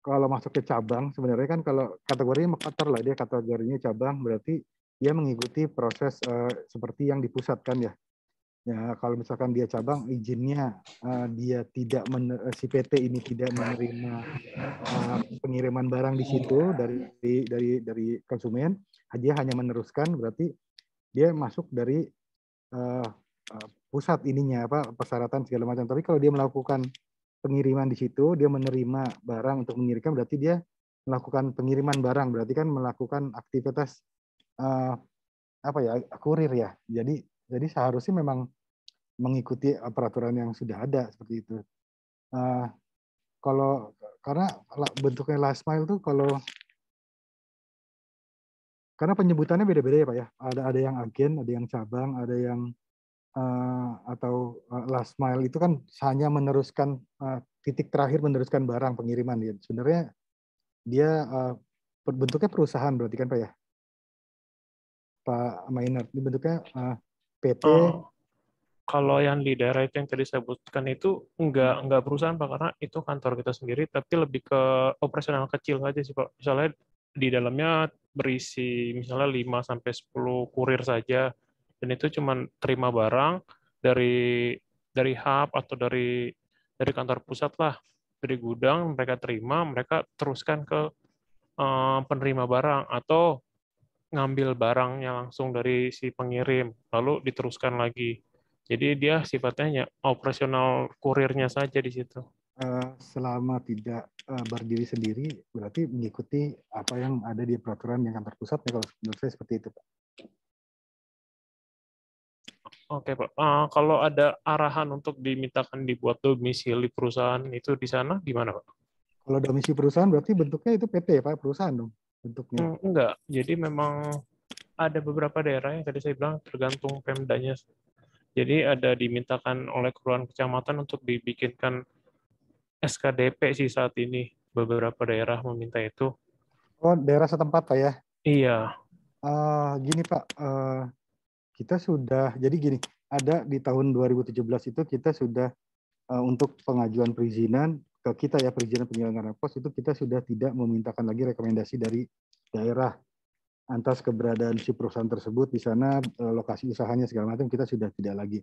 kalau masuk ke cabang sebenarnya kan kalau kategorinya mekater lah dia kategorinya cabang berarti dia mengikuti proses uh, seperti yang dipusatkan ya ya kalau misalkan dia cabang izinnya uh, dia tidak men eh, si PT ini tidak menerima uh, pengiriman barang di situ dari dari dari konsumen dia hanya meneruskan berarti dia masuk dari uh, pusat ininya apa persyaratan segala macam tapi kalau dia melakukan pengiriman di situ dia menerima barang untuk mengirimkan berarti dia melakukan pengiriman barang berarti kan melakukan aktivitas uh, apa ya kurir ya jadi jadi seharusnya memang mengikuti eh, peraturan yang sudah ada seperti itu. Uh, kalau karena bentuknya last mile tuh kalau karena penyebutannya beda-beda ya pak ya. Ada ada yang agen, ada yang cabang, ada yang uh, atau uh, last mile itu kan hanya meneruskan uh, titik terakhir meneruskan barang pengiriman ya. Sebenarnya dia uh, bentuknya perusahaan berarti kan Pak ya? Pak Maynard, ini bentuknya uh, PT. Oh, eh, kalau yang di daerah itu yang tadi saya sebutkan itu enggak enggak perusahaan Pak karena itu kantor kita sendiri tapi lebih ke operasional kecil aja sih Pak. Misalnya di dalamnya berisi misalnya 5 sampai 10 kurir saja dan itu cuma terima barang dari dari hub atau dari dari kantor pusat lah dari gudang mereka terima mereka teruskan ke um, penerima barang atau ngambil barangnya langsung dari si pengirim, lalu diteruskan lagi. Jadi dia sifatnya operasional kurirnya saja di situ. Eh, selama tidak eh, berdiri sendiri, berarti mengikuti apa yang ada di peraturan yang kantor pusat, ya, kalau menurut saya seperti itu, Pak. Oke, Pak. Uh, kalau ada arahan untuk dimintakan dibuat domisili perusahaan itu di sana, di mana Pak? Kalau domisili perusahaan berarti bentuknya itu PT ya, Pak, perusahaan dong? bentuknya? Hmm, enggak. Jadi memang ada beberapa daerah yang tadi saya bilang tergantung pemdanya. Jadi ada dimintakan oleh kelurahan kecamatan untuk dibikinkan SKDP sih saat ini. Beberapa daerah meminta itu. Oh, daerah setempat Pak ya? Iya. Uh, gini Pak, uh, kita sudah, jadi gini, ada di tahun 2017 itu kita sudah uh, untuk pengajuan perizinan ke kita ya perizinan penyelenggara pos itu kita sudah tidak memintakan lagi rekomendasi dari daerah antas keberadaan si perusahaan tersebut di sana e, lokasi usahanya segala macam kita sudah tidak lagi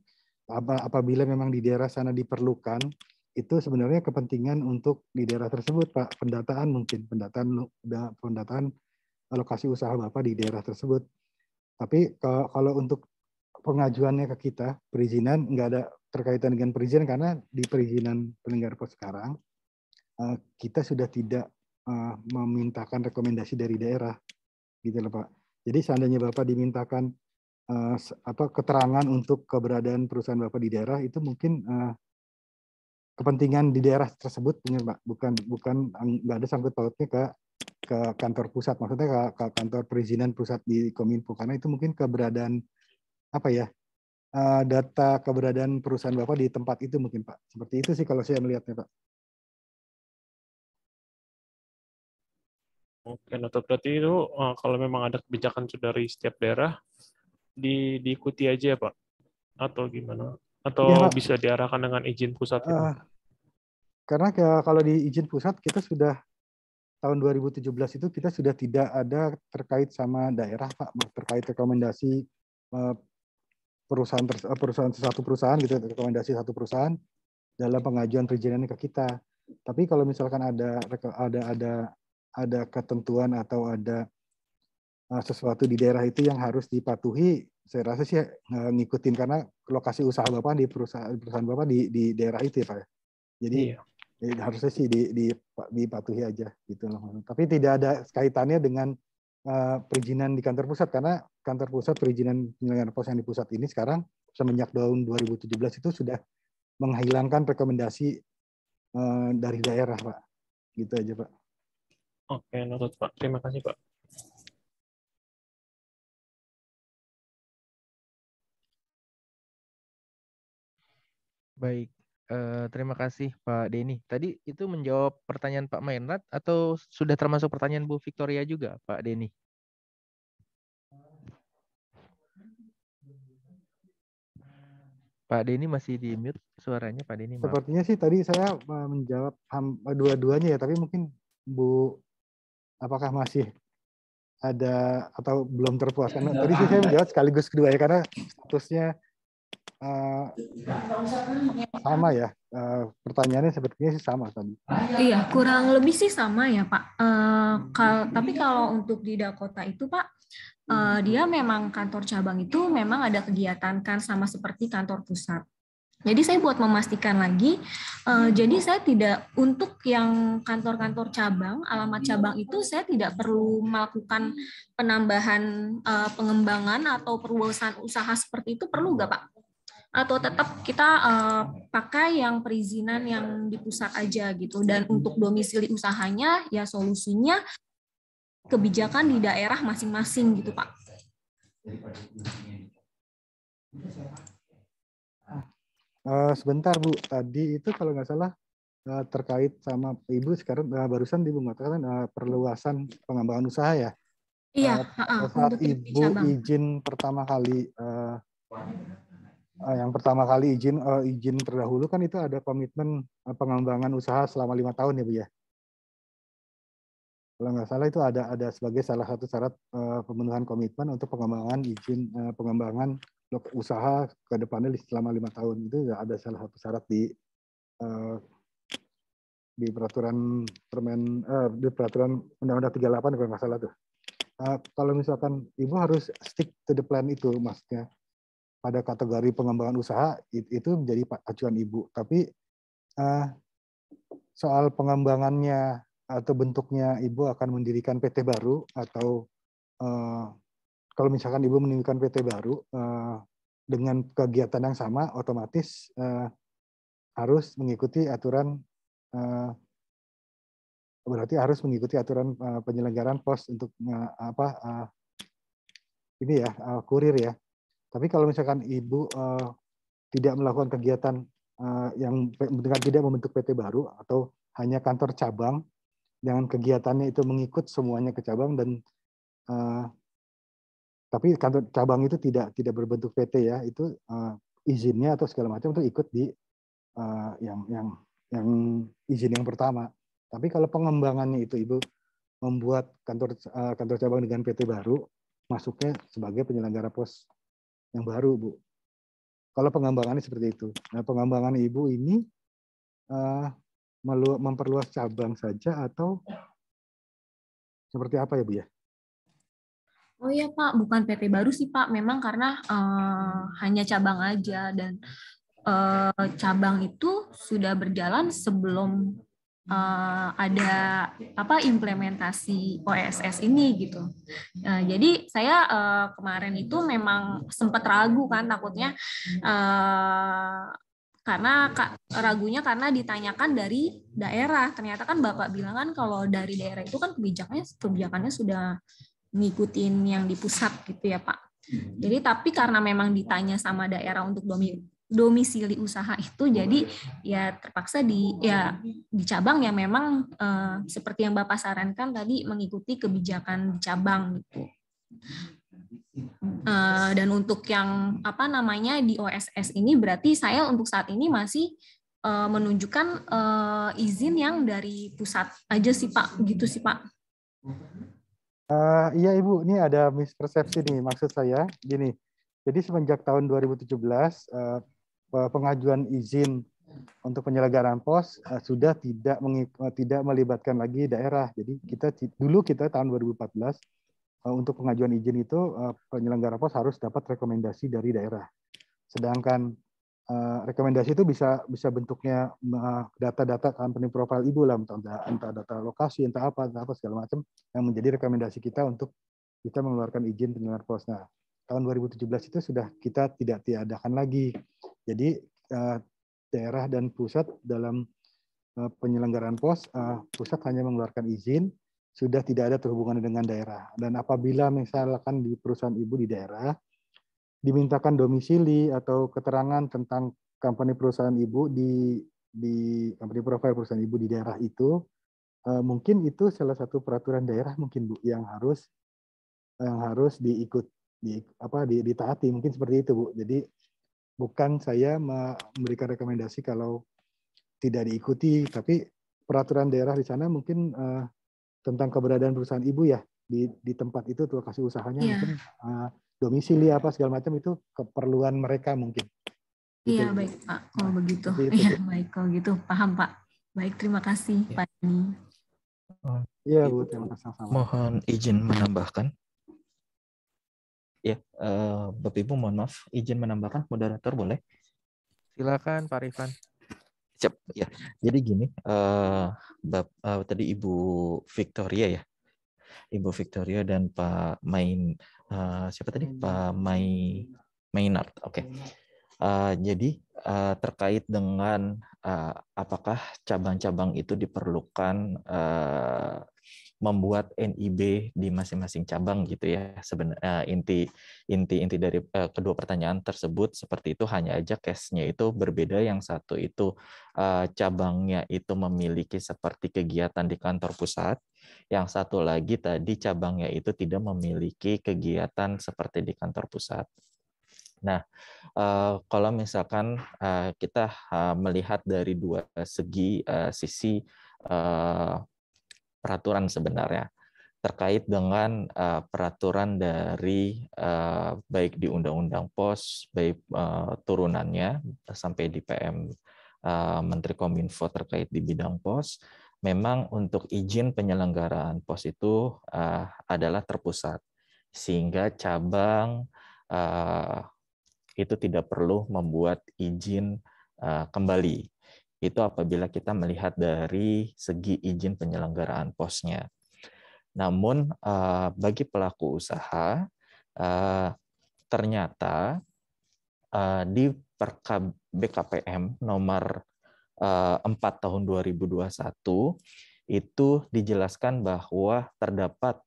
apabila memang di daerah sana diperlukan itu sebenarnya kepentingan untuk di daerah tersebut Pak pendataan mungkin pendataan pendataan lokasi usaha Bapak di daerah tersebut tapi kalau untuk pengajuannya ke kita perizinan nggak ada terkaitan dengan perizinan karena di perizinan penyelenggara pos sekarang Eh, kita sudah tidak uh, memintakan rekomendasi dari daerah, gitu loh Pak. Jadi seandainya Bapak dimintakan uh, apa keterangan untuk keberadaan perusahaan Bapak di daerah itu mungkin kepentingan di daerah tersebut punya Pak, bukan bukan nggak ada sangkut pautnya ke ke kantor pusat, maksudnya ke, ke kantor perizinan pusat di Kominfo karena itu mungkin keberadaan apa ya data keberadaan perusahaan bapak di tempat itu mungkin pak seperti itu sih kalau saya melihatnya pak Oke, nah Berarti itu eh, kalau memang ada kebijakan dari setiap daerah, di, diikuti aja ya, Pak? Atau gimana? Atau ya, bisa diarahkan dengan izin pusat? Uh, karena ke, kalau di izin pusat, kita sudah tahun 2017 itu kita sudah tidak ada terkait sama daerah, Pak, terkait rekomendasi eh, perusahaan perusahaan satu perusahaan gitu rekomendasi satu perusahaan dalam pengajuan perizinan ke kita. Tapi kalau misalkan ada ada ada ada ketentuan atau ada eh, sesuatu di daerah itu yang harus dipatuhi, saya rasa sih eh, ngikutin karena lokasi usaha bapak di perusahaan perusahaan bapak di di daerah itu ya pak. Ya. Jadi iya. harusnya sih di, di, dipatuhi aja gitu loh. Tapi tidak ada kaitannya dengan uh, perizinan di kantor pusat karena kantor pusat perizinan penyelenggaraan pos yang di pusat ini sekarang semenjak tahun 2017 itu sudah menghilangkan rekomendasi uh, dari daerah pak gitu aja pak Oke, nurut Pak. Terima kasih Pak. Baik, eh, terima kasih Pak Denny. Tadi itu menjawab pertanyaan Pak Mainrat atau sudah termasuk pertanyaan Bu Victoria juga, Pak Denny? Pak Denny masih di mute suaranya Pak Denny. Sepertinya sih tadi saya eh, menjawab eh, dua-duanya ya, tapi mungkin Bu apakah masih ada atau belum terpuaskan? Tadi sih saya menjawab sekaligus kedua ya karena statusnya uh, sama ya. Uh, pertanyaannya sepertinya sih sama tadi. Iya, kurang lebih sih sama ya Pak. Uh, kal tapi kalau untuk di Dakota itu Pak, uh, dia memang kantor cabang itu memang ada kegiatan kan sama seperti kantor pusat. Jadi saya buat memastikan lagi, uh, jadi saya tidak untuk yang kantor-kantor cabang, alamat hmm. cabang itu saya tidak perlu melakukan penambahan uh, pengembangan atau perluasan usaha seperti itu perlu nggak Pak? Atau tetap kita uh, pakai yang perizinan yang di pusat aja gitu dan hmm. untuk domisili usahanya ya solusinya kebijakan di daerah masing-masing gitu Pak. Eh, sebentar Bu, tadi itu kalau nggak salah uh, terkait sama Ibu sekarang uh, barusan Ibu mengatakan uh, perluasan pengembangan usaha ya. Iya. Uh, saat Ibu izin pertama kali uh, uh, yang pertama kali izin uh, izin terdahulu kan itu ada komitmen uh, pengembangan usaha selama lima tahun ya Bu ya. Kalau nggak salah itu ada ada sebagai salah satu syarat uh, pemenuhan komitmen untuk pengembangan izin uh, pengembangan usaha ke depannya selama lima tahun itu ya ada salah satu syarat di uh, di peraturan permen uh, di peraturan undang-undang 38 puluh delapan salah tuh. Uh, kalau misalkan ibu harus stick to the plan itu maksudnya pada kategori pengembangan usaha itu menjadi acuan ibu. Tapi uh, soal pengembangannya atau bentuknya ibu akan mendirikan PT baru atau uh, kalau misalkan ibu mendirikan PT baru uh, dengan kegiatan yang sama, otomatis uh, harus mengikuti aturan uh, berarti harus mengikuti aturan uh, penyelenggaraan pos untuk uh, apa uh, ini ya uh, kurir ya. Tapi kalau misalkan ibu uh, tidak melakukan kegiatan uh, yang dengan tidak membentuk PT baru atau hanya kantor cabang, dengan kegiatannya itu mengikut semuanya ke cabang dan uh, tapi kantor cabang itu tidak tidak berbentuk PT ya itu uh, izinnya atau segala macam itu ikut di uh, yang yang yang izin yang pertama tapi kalau pengembangannya itu ibu membuat kantor uh, kantor cabang dengan PT baru masuknya sebagai penyelenggara pos yang baru bu kalau pengembangannya seperti itu nah pengembangan ibu ini uh, memperluas cabang saja atau seperti apa ya bu ya Oh iya Pak, bukan PT baru sih Pak. Memang karena uh, hanya cabang aja dan uh, cabang itu sudah berjalan sebelum uh, ada apa implementasi OSS ini gitu. Uh, jadi saya uh, kemarin itu memang sempat ragu kan takutnya uh, karena ragunya karena ditanyakan dari daerah ternyata kan bapak bilang kan kalau dari daerah itu kan kebijakannya kebijakannya sudah ngikutin yang di pusat gitu ya Pak. Hmm. Jadi tapi karena memang ditanya sama daerah untuk domi, domisili usaha itu jadi ya terpaksa di ya di cabang yang memang eh, seperti yang Bapak sarankan tadi mengikuti kebijakan di cabang gitu. Uh, dan untuk yang apa namanya di OSS ini berarti saya untuk saat ini masih uh, menunjukkan uh, izin yang dari pusat aja sih Pak, gitu sih Pak. Uh, iya Ibu, ini ada mispersepsi nih maksud saya gini. Jadi semenjak tahun 2017 uh, eh, pengajuan izin untuk penyelenggaraan pos uh, sudah tidak tidak melibatkan lagi daerah. Jadi kita dulu kita tahun 2014 uh, untuk pengajuan izin itu uh, penyelenggara pos harus dapat rekomendasi dari daerah. Sedangkan Eh, rekomendasi itu bisa bisa bentuknya eh, data-data company profile ibu lah entah, entah data lokasi entah apa entah apa segala macam yang menjadi rekomendasi kita untuk kita mengeluarkan izin penyelenggaraan pos. Nah, tahun 2017 itu sudah kita tidak tiadakan lagi. Jadi eh, daerah dan pusat dalam penyelenggaraan pos pusat hanya mengeluarkan izin sudah tidak ada terhubungannya dengan daerah. Dan apabila misalkan di perusahaan ibu di daerah dimintakan domisili atau keterangan tentang company perusahaan ibu di di company profile perusahaan ibu di daerah itu uh, mungkin itu salah satu peraturan daerah mungkin Bu yang harus yang harus diikut di apa di, ditaati mungkin seperti itu Bu. Jadi bukan saya memberikan rekomendasi kalau tidak diikuti tapi peraturan daerah di sana mungkin uh, tentang keberadaan perusahaan ibu ya di di tempat itu tuh kasih usahanya yeah. mungkin uh, domisili apa segala macam itu keperluan mereka mungkin. Gitu. Iya baik Pak, kalau begitu. Gitu, iya baik kalau gitu paham Pak. Baik terima kasih ya. Pak Dini. Iya Bu, gitu. terima kasih sama. Mohon izin menambahkan. Ya, uh, Bapak Ibu mohon maaf, izin menambahkan moderator boleh? Silakan Pak Rifan. Siap, ya. Jadi gini, uh, Bap, uh, tadi Ibu Victoria ya Ibu Victoria dan Pak Main uh, siapa tadi Pak Main Mainard. Oke. Okay. Uh, jadi uh, terkait dengan uh, apakah cabang-cabang itu diperlukan membuat NIB di masing-masing cabang gitu ya. Sebenarnya eh, inti inti inti dari eh, kedua pertanyaan tersebut seperti itu hanya aja case-nya itu berbeda yang satu itu eh, cabangnya itu memiliki seperti kegiatan di kantor pusat, yang satu lagi tadi cabangnya itu tidak memiliki kegiatan seperti di kantor pusat. Nah, kalau misalkan kita melihat dari dua segi sisi peraturan sebenarnya terkait dengan uh, peraturan dari uh, baik di undang-undang pos baik uh, turunannya sampai di PM uh, Menteri Kominfo terkait di bidang pos memang untuk izin penyelenggaraan pos itu uh, adalah terpusat sehingga cabang uh, itu tidak perlu membuat izin uh, kembali itu apabila kita melihat dari segi izin penyelenggaraan posnya. Namun eh, bagi pelaku usaha eh, ternyata eh, di Perkab BKPM nomor 4 tahun 2021 itu dijelaskan bahwa terdapat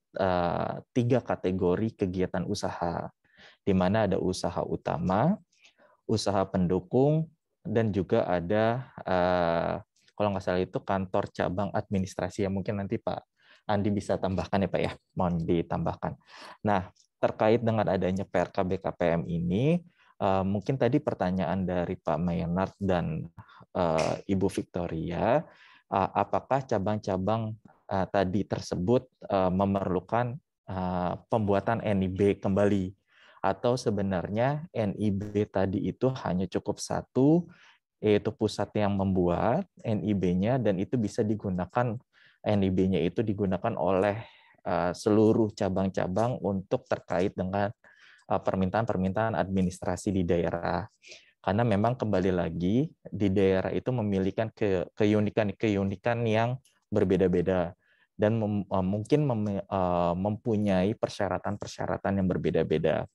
tiga kategori kegiatan usaha, di mana ada usaha utama, usaha pendukung, dan juga ada uh, kalau nggak salah itu kantor cabang administrasi yang mungkin nanti Pak Andi bisa tambahkan ya Pak ya, mohon ditambahkan. Nah, terkait dengan adanya PRK BKPM ini, uh, mungkin tadi pertanyaan dari Pak Maynard dan uh, Ibu Victoria, uh, apakah cabang-cabang uh, tadi tersebut uh, memerlukan uh, pembuatan NIB kembali atau sebenarnya NIB tadi itu hanya cukup satu, yaitu pusat yang membuat NIB-nya, dan itu bisa digunakan, NIB-nya itu digunakan oleh eh, seluruh cabang-cabang untuk terkait dengan eh, permintaan-permintaan administrasi di daerah. Karena memang kembali lagi, di daerah itu memiliki keunikan-keunikan yang berbeda-beda dan mem, eh, mungkin mem, mempunyai persyaratan-persyaratan yang berbeda-beda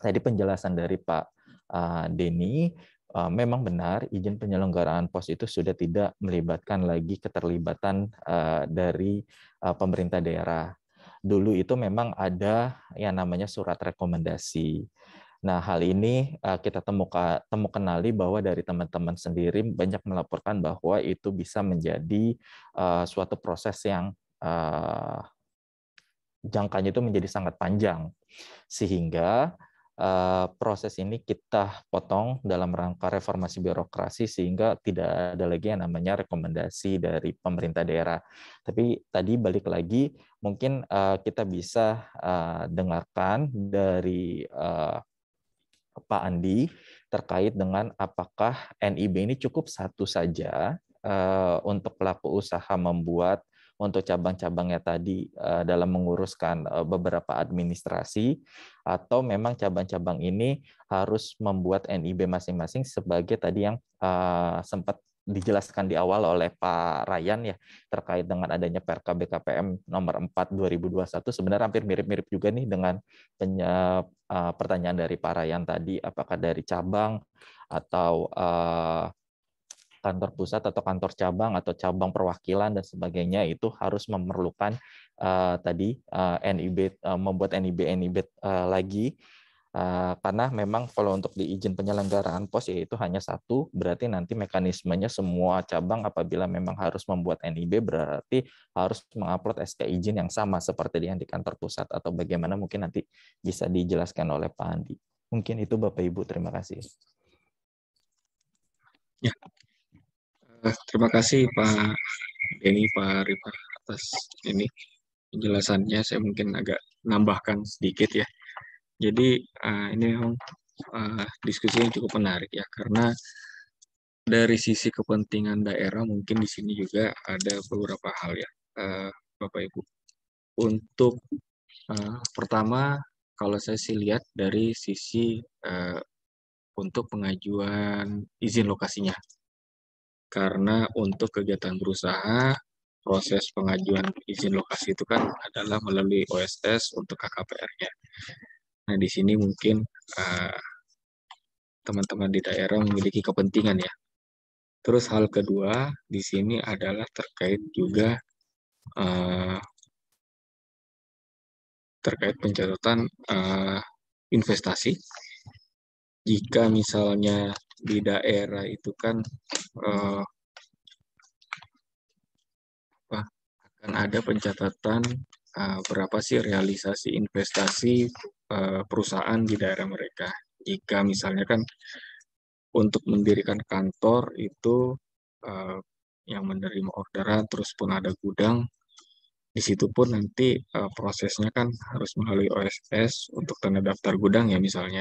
tadi penjelasan dari Pak eh, Denny eh, memang benar izin penyelenggaraan pos itu sudah tidak melibatkan lagi keterlibatan eh, dari pemerintah daerah. Dulu itu memang ada yang namanya surat rekomendasi. Nah, hal ini kita temukan, temu kenali bahwa dari teman-teman sendiri banyak melaporkan bahwa itu bisa menjadi suatu proses yang jangkanya itu menjadi sangat panjang. Sehingga Eh, proses ini kita potong dalam rangka reformasi birokrasi sehingga tidak ada lagi yang namanya rekomendasi dari pemerintah daerah. Tapi tadi balik lagi mungkin eh, kita bisa eh, dengarkan dari Pak Andi terkait dengan apakah NIB ini cukup satu saja untuk pelaku usaha membuat untuk cabang-cabangnya tadi eh, dalam menguruskan eh, beberapa administrasi atau memang cabang-cabang ini harus membuat NIB masing-masing sebagai tadi yang eh, sempat dijelaskan di awal oleh Pak Ryan ya terkait dengan adanya Perka BKPM nomor 4 2021 sebenarnya hampir mirip-mirip juga nih dengan pertanyaan dari Pak Ryan tadi apakah dari cabang atau kantor pusat atau kantor cabang atau cabang perwakilan dan sebagainya itu harus memerlukan uh, tadi uh, eh, NIB uh, eh, membuat NIB NIB uh, lagi uh, karena memang kalau untuk di izin penyelenggaraan pos yaitu hanya satu berarti nanti mekanismenya semua cabang apabila memang harus membuat NIB berarti harus mengupload SK izin yang sama seperti yang di kantor pusat atau bagaimana mungkin nanti bisa dijelaskan oleh Pak Andi. Mungkin itu Bapak Ibu, terima kasih. Ya, Nah, terima kasih Pak Denny, Pak Rifa atas ini penjelasannya. Saya mungkin agak nambahkan sedikit ya. Jadi uh, ini memang uh, diskusi yang cukup menarik ya karena dari sisi kepentingan daerah mungkin di sini juga ada beberapa hal ya uh, Bapak Ibu. Untuk uh, pertama kalau saya sih lihat dari sisi uh, untuk pengajuan izin lokasinya karena untuk kegiatan berusaha, proses pengajuan izin lokasi itu kan adalah melalui OSS untuk KKPR-nya. Nah, di sini mungkin teman eh, teman-teman di daerah memiliki kepentingan ya. Terus hal kedua di sini adalah terkait juga uh, terkait pencatatan uh, investasi jika misalnya di daerah itu kan eh, apa, akan ada pencatatan eh, berapa sih realisasi investasi eh, perusahaan di daerah mereka. Jika misalnya kan untuk mendirikan kantor itu eh, yang menerima orderan terus pun ada gudang di situ pun nanti uh, prosesnya kan harus melalui OSS untuk tanda daftar gudang ya misalnya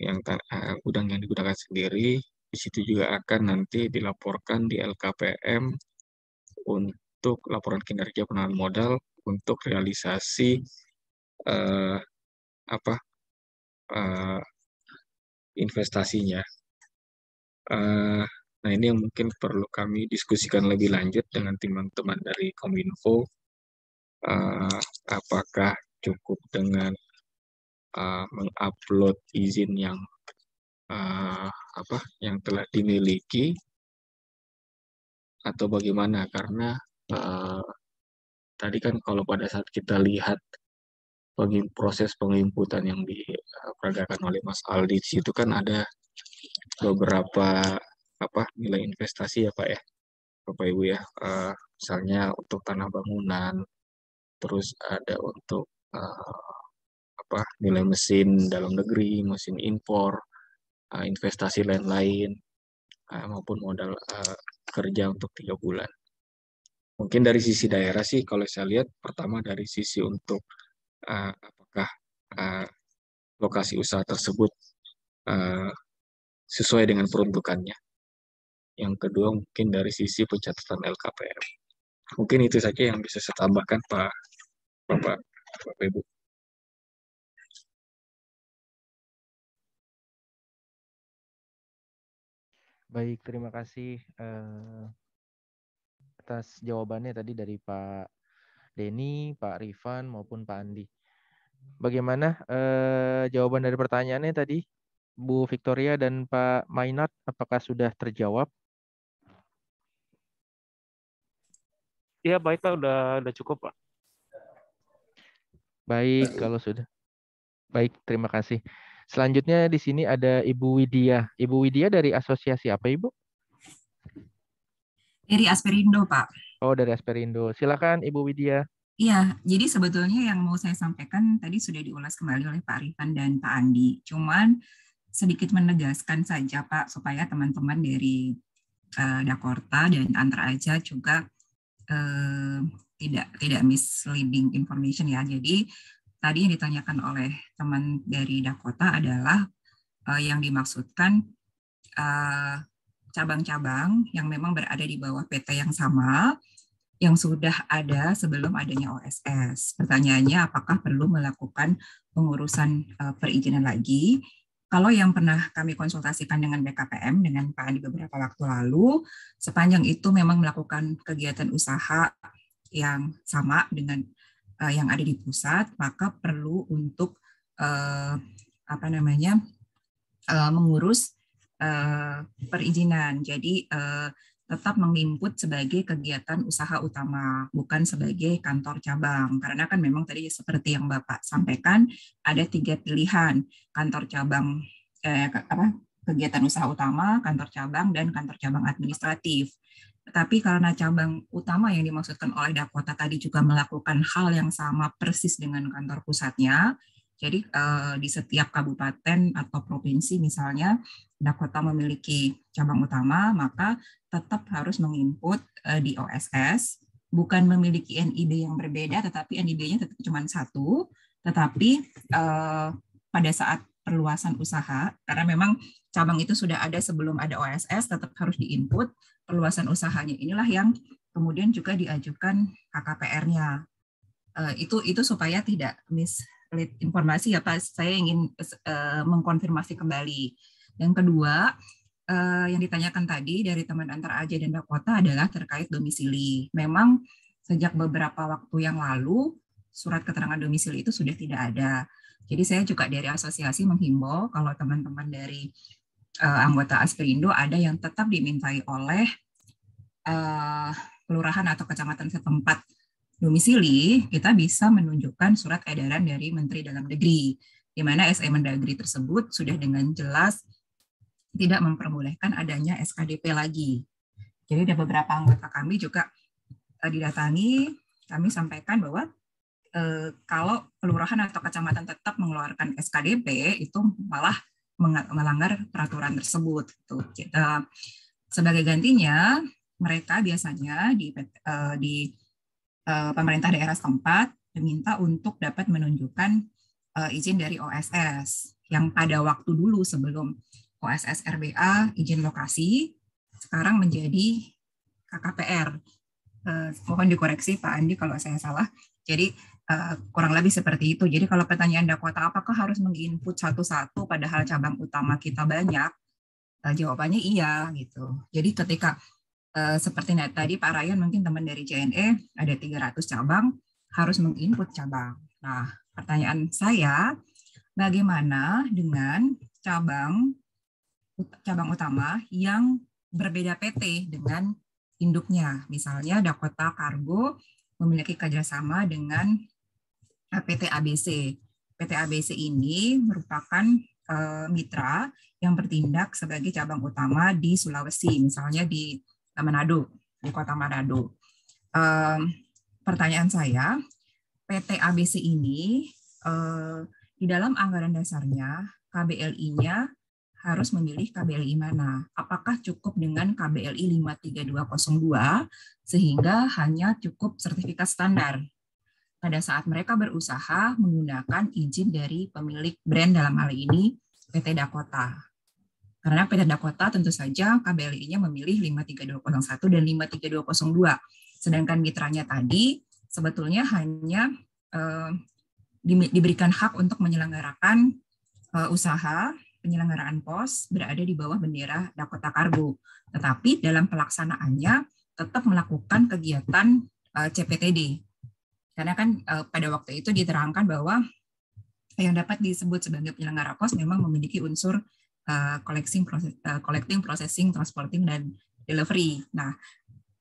yang uh, gudang yang digunakan sendiri di situ juga akan nanti dilaporkan di LKPM untuk laporan kinerja penanaman modal untuk realisasi uh, apa uh, investasinya. Uh, nah ini yang mungkin perlu kami diskusikan lebih lanjut dengan teman-teman dari Kominfo. Uh, apakah cukup dengan Eh, mengupload izin yang uh, apa yang telah dimiliki atau bagaimana karena uh, tadi kan kalau pada saat kita lihat pengim proses pengimputan yang diperagakan oleh Mas Aldi itu kan ada beberapa apa nilai investasi ya Pak ya Bapak Ibu ya uh, misalnya untuk tanah bangunan terus ada untuk uh, apa nilai mesin dalam negeri, mesin impor, uh, investasi lain-lain, uh, maupun modal uh, kerja untuk tiga bulan. Mungkin dari sisi daerah sih, kalau saya lihat pertama dari sisi untuk uh, apakah uh, lokasi usaha tersebut uh, sesuai dengan peruntukannya. Yang kedua mungkin dari sisi pencatatan LKPR Mungkin itu saja yang bisa saya tambahkan Pak Bapak, Bapak Ibu. Baik, terima kasih uh, atas jawabannya tadi dari Pak Denny, Pak Rifan maupun Pak Andi. Bagaimana uh, jawaban dari pertanyaannya tadi, Bu Victoria dan Pak Mainat, apakah sudah terjawab? Ya, baik Pak, sudah, udah cukup Pak. Baik, kalau sudah. Baik, terima kasih. Selanjutnya di sini ada Ibu Widya. Ibu Widya dari asosiasi apa, Ibu? Dari Asperindo, Pak. Oh, dari Asperindo. Silakan Ibu Widya. Iya, jadi sebetulnya yang mau saya sampaikan tadi sudah diulas kembali oleh Pak Arifan dan Pak Andi. Cuman sedikit menegaskan saja Pak supaya teman-teman dari uh, eh, Dakota dan Antar aja juga uh, tidak tidak misleading information ya. Jadi tadi yang ditanyakan oleh teman dari Dakota adalah uh, yang dimaksudkan cabang eh, cabang-cabang yang memang berada di bawah PT yang sama yang sudah ada sebelum adanya OSS. Pertanyaannya apakah perlu melakukan pengurusan uh, perizinan lagi? Kalau yang pernah kami konsultasikan dengan BKPM dengan Pak Andi beberapa waktu lalu, sepanjang itu memang melakukan kegiatan usaha yang sama dengan uh, yang ada di pusat, maka perlu untuk uh, apa namanya uh, mengurus uh, perizinan. Jadi uh, tetap menginput sebagai kegiatan usaha utama, bukan sebagai kantor cabang. Karena kan memang tadi seperti yang Bapak sampaikan, ada tiga pilihan kantor cabang, eh, apa kegiatan usaha utama, kantor cabang, dan kantor cabang administratif. Tapi karena cabang utama yang dimaksudkan oleh Dakota tadi juga melakukan hal yang sama persis dengan kantor pusatnya, jadi eh, di setiap kabupaten atau provinsi misalnya Dakota memiliki cabang utama, maka tetap harus menginput eh, di OSS, bukan memiliki NIB yang berbeda, tetapi NIB-nya tetap cuma satu, tetapi eh, pada saat perluasan usaha karena memang cabang itu sudah ada sebelum ada OSS tetap harus diinput perluasan usahanya inilah yang kemudian juga diajukan KKPR-nya. Eh, itu itu supaya tidak mislead informasi ya Pak. Saya ingin eh, mengkonfirmasi kembali. Yang kedua, eh, yang ditanyakan tadi dari teman antar AJ dan Dakota adalah terkait domisili. Memang sejak beberapa waktu yang lalu surat keterangan domisili itu sudah tidak ada. Jadi saya juga dari asosiasi menghimbau kalau teman-teman dari uh, anggota Asperindo ada yang tetap dimintai oleh uh, kelurahan atau kecamatan setempat domisili, kita bisa menunjukkan surat edaran dari Menteri Dalam Negeri, di mana SE Mendagri tersebut sudah dengan jelas tidak memperbolehkan adanya SKDP lagi. Jadi ada beberapa anggota kami juga uh, didatangi, kami sampaikan bahwa kalau kelurahan atau kecamatan tetap mengeluarkan SKDP itu malah melanggar peraturan tersebut. Gitu. Kita, eh, sebagai gantinya, mereka biasanya di, eh, di eh, pemerintah daerah setempat diminta untuk dapat menunjukkan izin dari OSS yang pada waktu dulu sebelum OSS RBA izin lokasi sekarang menjadi KKPR. Uh, mohon dikoreksi Pak Andi kalau saya salah. Jadi Eh, kurang lebih seperti itu. Jadi kalau pertanyaan Dakota apakah harus menginput satu-satu padahal cabang utama kita banyak? Uh, jawabannya iya gitu. Jadi ketika uh, seperti tadi Pak Ryan mungkin teman dari JNE ada 300 cabang harus menginput cabang. Nah, pertanyaan saya bagaimana dengan cabang cabang utama yang berbeda PT dengan induknya. Misalnya Dakota kargo memiliki kerjasama dengan Nah, PT ABC. PT ABC ini merupakan eh, mitra yang bertindak sebagai cabang utama di Sulawesi, misalnya di Manado, di kota Manado. Pertanyaan saya, PT ABC ini eh, di dalam anggaran dasarnya KBLI-nya harus memilih KBLI mana? Apakah cukup dengan KBLI 53202 sehingga hanya cukup sertifikat standar pada saat mereka berusaha menggunakan izin dari pemilik brand dalam hal ini PT Dakota. Karena PT Dakota tentu saja KBLI-nya memilih 53201 dan 53202. Sedangkan mitranya tadi sebetulnya hanya eh, diberikan hak untuk menyelenggarakan eh, usaha penyelenggaraan pos berada di bawah bendera Dakota Cargo, Tetapi dalam pelaksanaannya tetap melakukan kegiatan eh, CPTD karena kan uh, pada waktu itu diterangkan bahwa yang dapat disebut sebagai penyelenggara kos memang memiliki unsur uh, collecting, proses, uh, collecting, processing, transporting, dan delivery. Nah,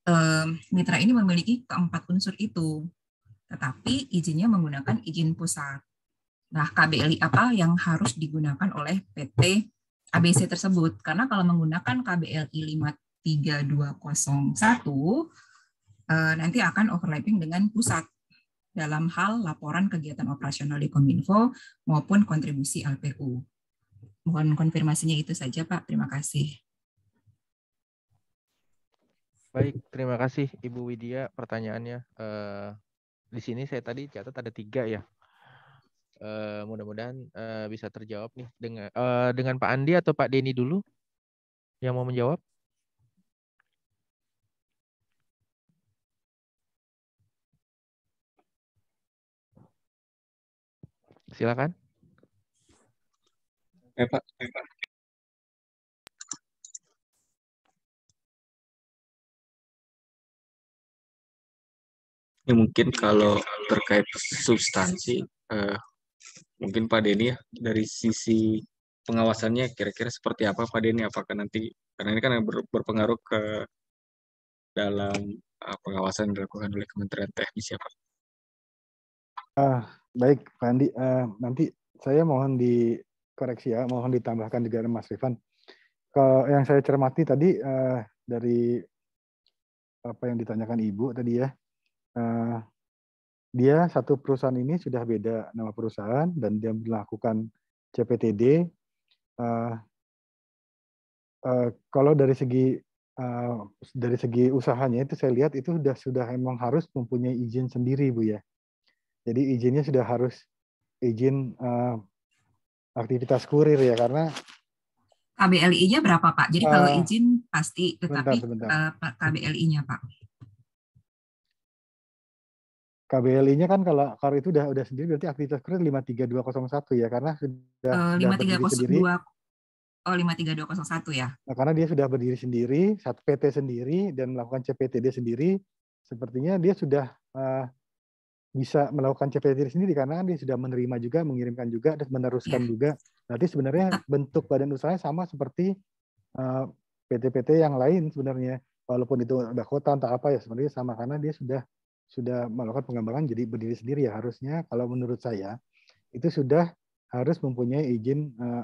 um, mitra ini memiliki keempat unsur itu, tetapi izinnya menggunakan izin pusat. Nah, KBLI apa yang harus digunakan oleh PT ABC tersebut? Karena kalau menggunakan KBLI 53201, uh, nanti akan overlapping dengan pusat dalam hal laporan kegiatan operasional di Kominfo maupun kontribusi LPU. Mohon konfirmasinya itu saja, Pak. Terima kasih. Baik, terima kasih Ibu Widya pertanyaannya. Eh, di sini saya tadi catat ada tiga ya. Eh, mudah-mudahan eh, bisa terjawab nih dengan dengan Pak Andi atau Pak Denny dulu yang mau menjawab. silakan. Eh, Pak. Eh, Pak. Ya, mungkin kalau terkait substansi, eh, mungkin Pak Denny ya, dari sisi pengawasannya kira-kira seperti apa Pak Denny? Apakah nanti, karena ini kan ber, berpengaruh ke dalam eh, pengawasan yang dilakukan oleh Kementerian Teknis ya Pak? Ah, Baik, Pak Andi. Uh, eh, nanti saya mohon dikoreksi ya, mohon ditambahkan juga Mas Rifan. Kalau yang saya cermati tadi uh, dari apa yang ditanyakan Ibu tadi ya, uh, dia satu perusahaan ini sudah beda nama perusahaan dan dia melakukan CPTD. Uh, uh, kalau dari segi uh, dari segi usahanya itu saya lihat itu sudah sudah emang harus mempunyai izin sendiri bu ya jadi izinnya sudah harus izin uh, aktivitas kurir ya karena KBLI-nya berapa Pak? Jadi uh, kalau eh, izin pasti, tetapi Uh, KBLI-nya Pak. KBLI-nya kan kalau kalau itu udah udah sendiri berarti aktivitas kurir 53201 ya karena sudah, uh, 532, Oh, 53201 ya. Nah, karena dia sudah berdiri sendiri, satu PT sendiri dan melakukan CPTD sendiri, sepertinya dia sudah uh, bisa melakukan CPT diri sendiri karena kan dia sudah menerima juga, mengirimkan juga, dan meneruskan yeah. juga. nanti sebenarnya ah. bentuk badan usahanya sama seperti eh, PT-PT uh, yang lain sebenarnya, walaupun itu ada kota entah apa ya sebenarnya sama karena dia sudah sudah melakukan pengembangan jadi berdiri sendiri ya harusnya kalau menurut saya itu sudah harus mempunyai izin uh,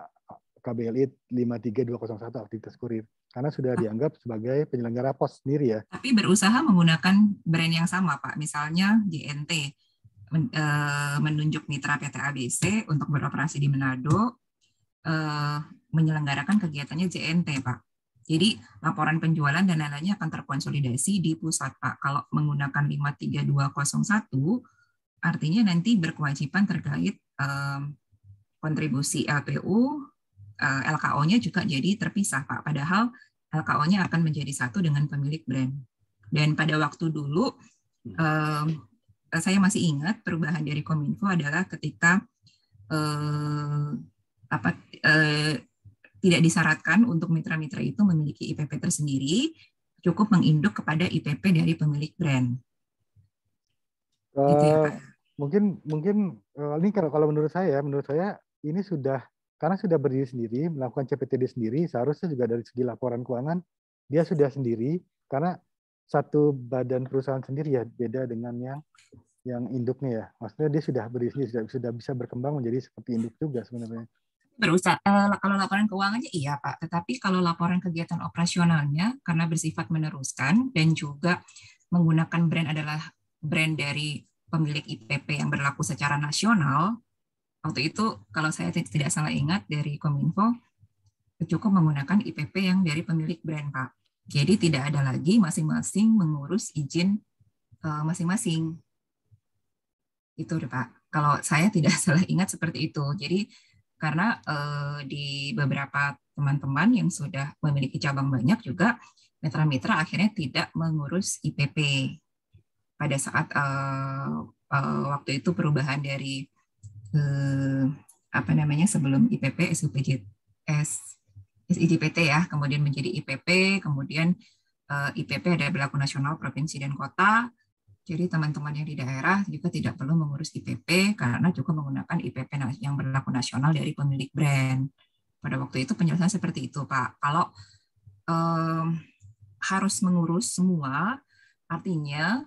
KBLI 53201 aktivitas kurir karena sudah ah. dianggap sebagai penyelenggara pos sendiri ya. Tapi berusaha menggunakan brand yang sama Pak, misalnya JNT eh, menunjuk mitra PT ABC untuk beroperasi di Manado eh, menyelenggarakan kegiatannya JNT Pak. Jadi laporan penjualan dan lain-lainnya akan terkonsolidasi di pusat Pak. Kalau menggunakan 53201 artinya nanti berkewajiban terkait eh, kontribusi LPU Eh, LKO-nya juga jadi terpisah Pak. Padahal LKO-nya akan menjadi satu dengan pemilik brand. Dan pada waktu dulu eh, saya masih ingat perubahan dari Kominfo adalah ketika eh, apa tidak disyaratkan untuk mitra-mitra itu memiliki IPP tersendiri, cukup menginduk kepada IPP dari pemilik brand. Uh, gitu ya, Mungkin mungkin ini kalau menurut saya, menurut saya ini sudah karena sudah berdiri sendiri, melakukan CPTD sendiri, seharusnya juga dari segi laporan keuangan, dia sudah sendiri, karena satu badan perusahaan sendiri ya beda dengan yang yang induknya ya. Maksudnya dia sudah berdiri sudah, sudah bisa berkembang menjadi seperti induk juga sebenarnya. Berusaha eh, kalau laporan keuangannya iya Pak, tetapi kalau laporan kegiatan operasionalnya karena bersifat meneruskan dan juga menggunakan brand adalah brand dari pemilik IPP yang berlaku secara nasional, waktu itu kalau saya tidak salah ingat dari Kominfo cukup menggunakan IPP yang dari pemilik brand Pak. Jadi tidak ada lagi masing-masing mengurus izin eh, masing-masing. Uh, itu Pak. Kalau saya tidak salah ingat seperti itu. Jadi karena uh, di beberapa teman-teman yang sudah memiliki cabang banyak juga mitra-mitra akhirnya tidak mengurus IPP pada saat uh, waktu itu perubahan dari eh, apa namanya sebelum IPP SUPJ S SIJPT ya, kemudian menjadi IPP, kemudian eh, IPP ada berlaku nasional provinsi dan kota. Jadi teman-teman yang di daerah juga tidak perlu mengurus IPP karena juga menggunakan IPP yang berlaku nasional dari pemilik brand. Pada waktu itu penjelasan seperti itu, Pak. Kalau eh, harus mengurus semua, artinya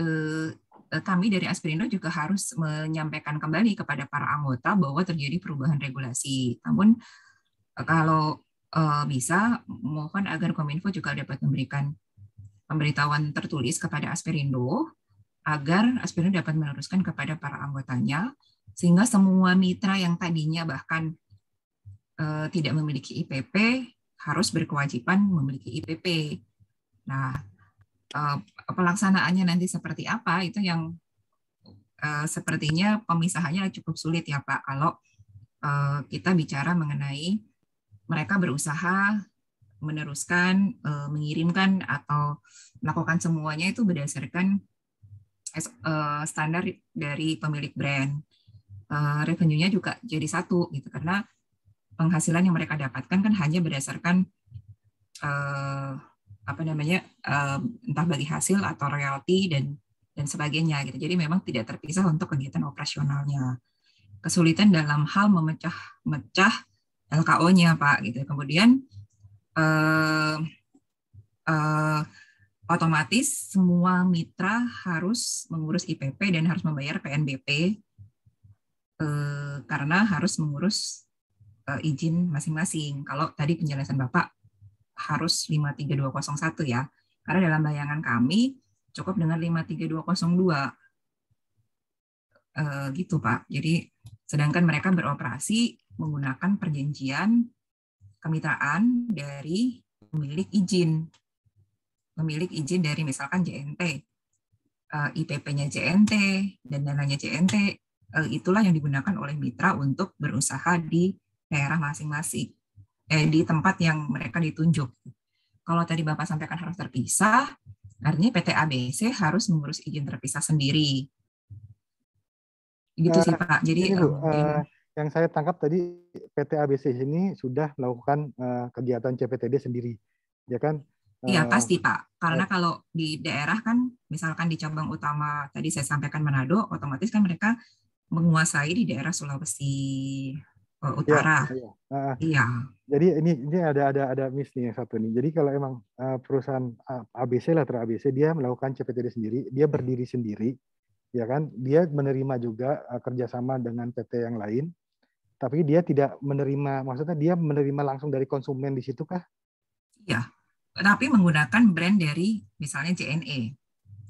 eh, Eh, kami dari Aspirindo juga harus menyampaikan kembali kepada para anggota bahwa terjadi perubahan regulasi. Namun eh, kalau eh, bisa mohon agar Kominfo juga dapat memberikan pemberitahuan tertulis kepada Aspirindo agar Aspirindo dapat meneruskan kepada para anggotanya sehingga semua mitra yang tadinya bahkan tidak memiliki IPP harus berkewajiban memiliki IPP. Nah, Eh, pelaksanaannya nanti seperti apa itu yang eh, sepertinya pemisahannya cukup sulit ya Pak kalau eh, kita bicara mengenai mereka berusaha meneruskan mengirimkan atau melakukan semuanya itu berdasarkan standar dari pemilik brand uh, revenue-nya juga jadi satu gitu karena penghasilan yang mereka dapatkan kan hanya berdasarkan apa namanya um, entah bagi hasil atau royalti dan dan sebagainya gitu. Jadi memang tidak terpisah untuk kegiatan operasionalnya. Kesulitan dalam hal memecah mecah LKO-nya pak gitu. Kemudian uh, uh, otomatis semua mitra harus mengurus IPP dan harus membayar PNBP uh, eh, karena harus mengurus uh, izin masing-masing. Kalau tadi penjelasan bapak harus 53201 ya. Karena dalam bayangan kami cukup dengan 53202. E, eh, gitu Pak. Jadi sedangkan mereka beroperasi menggunakan perjanjian kemitraan dari pemilik izin. Pemilik izin dari misalkan JNT. E, eh, IPP-nya JNT dan dananya JNT eh, itulah yang digunakan oleh mitra untuk berusaha di daerah masing-masing eh, di tempat yang mereka ditunjuk. Kalau tadi Bapak sampaikan harus terpisah, artinya PT ABC harus mengurus izin terpisah sendiri. Gitu sih nah, Pak. Jadi uh, yang saya tangkap tadi PT ABC ini sudah melakukan uh, kegiatan CPTD sendiri, ya kan? Iya pasti Pak, karena kalau di daerah kan, misalkan di cabang utama tadi saya sampaikan Manado, otomatis kan mereka menguasai di daerah Sulawesi Eh, iya, utara. Ya, ya. Uh, iya. Jadi ini ini ada ada ada miss nih yang satu nih. Jadi kalau emang uh, perusahaan ABC lah ter ABC dia melakukan CPTD sendiri, dia iya. berdiri sendiri, ya kan? Dia menerima juga uh, kerjasama dengan PT yang lain, tapi dia tidak menerima, maksudnya dia menerima langsung dari konsumen di situ kah? Iya. Tapi menggunakan brand dari misalnya JNE.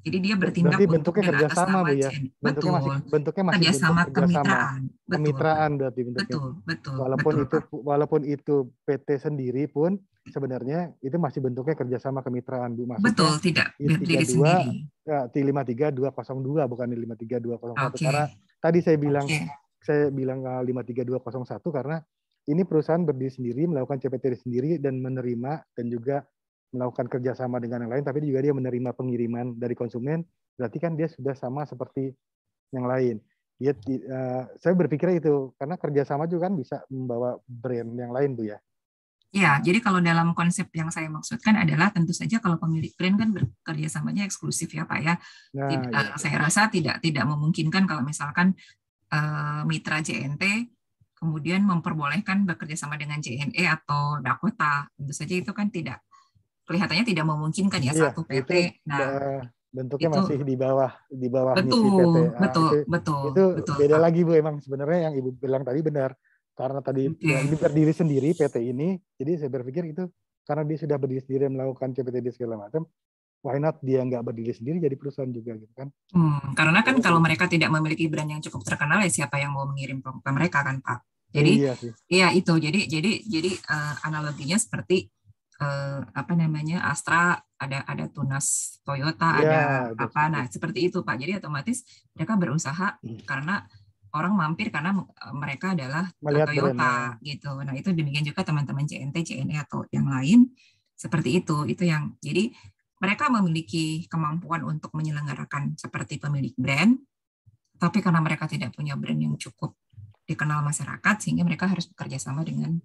Jadi dia bertindak berarti bentuknya kerjasama bu ya. Bentuknya betul. masih bentuknya masih kerjasama bentuk kemitraan. Betul. Kemitraan berarti bentuknya. Betul, betul. Walaupun betul, itu walaupun itu PT sendiri pun sebenarnya itu masih bentuknya kerjasama kemitraan bu maksudnya. Betul, tidak berdiri sendiri. Ya, kosong dua bukan lima tiga dua 53201 satu karena tadi saya bilang okay. saya bilang ah, lima tiga dua satu karena ini perusahaan berdiri sendiri melakukan CPT sendiri dan menerima dan juga melakukan kerjasama dengan yang lain, tapi juga dia menerima pengiriman dari konsumen, berarti kan dia sudah sama seperti yang lain. Dia, uh, saya berpikir itu karena kerjasama juga kan bisa membawa brand yang lain, bu ya. Ya, jadi kalau dalam konsep yang saya maksudkan adalah tentu saja kalau pemilik brand kan bekerja samanya eksklusif ya Pak ya. Nah, tidak, ya. Saya rasa tidak tidak memungkinkan kalau misalkan uh, mitra JNT kemudian memperbolehkan bekerja sama dengan JNE atau Dakota. Tentu saja itu kan tidak kelihatannya tidak memungkinkan ya iya, satu PT. Itu, nah, bentuknya itu, masih di bawah di bawah betul, misi PT. Nah, betul, itu, betul, itu betul. beda lagi Bu emang sebenarnya yang Ibu bilang tadi benar. Karena tadi okay. berdiri sendiri PT ini, jadi saya berpikir itu karena dia sudah berdiri sendiri melakukan CPTD segala macam, why not dia nggak berdiri sendiri jadi perusahaan juga gitu kan? Hmm, karena kan kalau mereka tidak memiliki brand yang cukup terkenal ya siapa yang mau mengirim ke mereka kan Pak? Jadi iya, sih. iya itu jadi jadi jadi uh, analoginya seperti uh, apa namanya Astra ada ada tunas Toyota ya, ada betul. apa nah seperti itu Pak jadi otomatis mereka berusaha hmm. karena orang mampir karena eh, mereka adalah Melihat Toyota brand. Ya. gitu nah itu demikian juga teman-teman CNT CNE atau yang lain seperti itu itu yang jadi mereka memiliki kemampuan untuk menyelenggarakan seperti pemilik brand tapi karena mereka tidak punya brand yang cukup dikenal masyarakat sehingga mereka harus bekerja sama dengan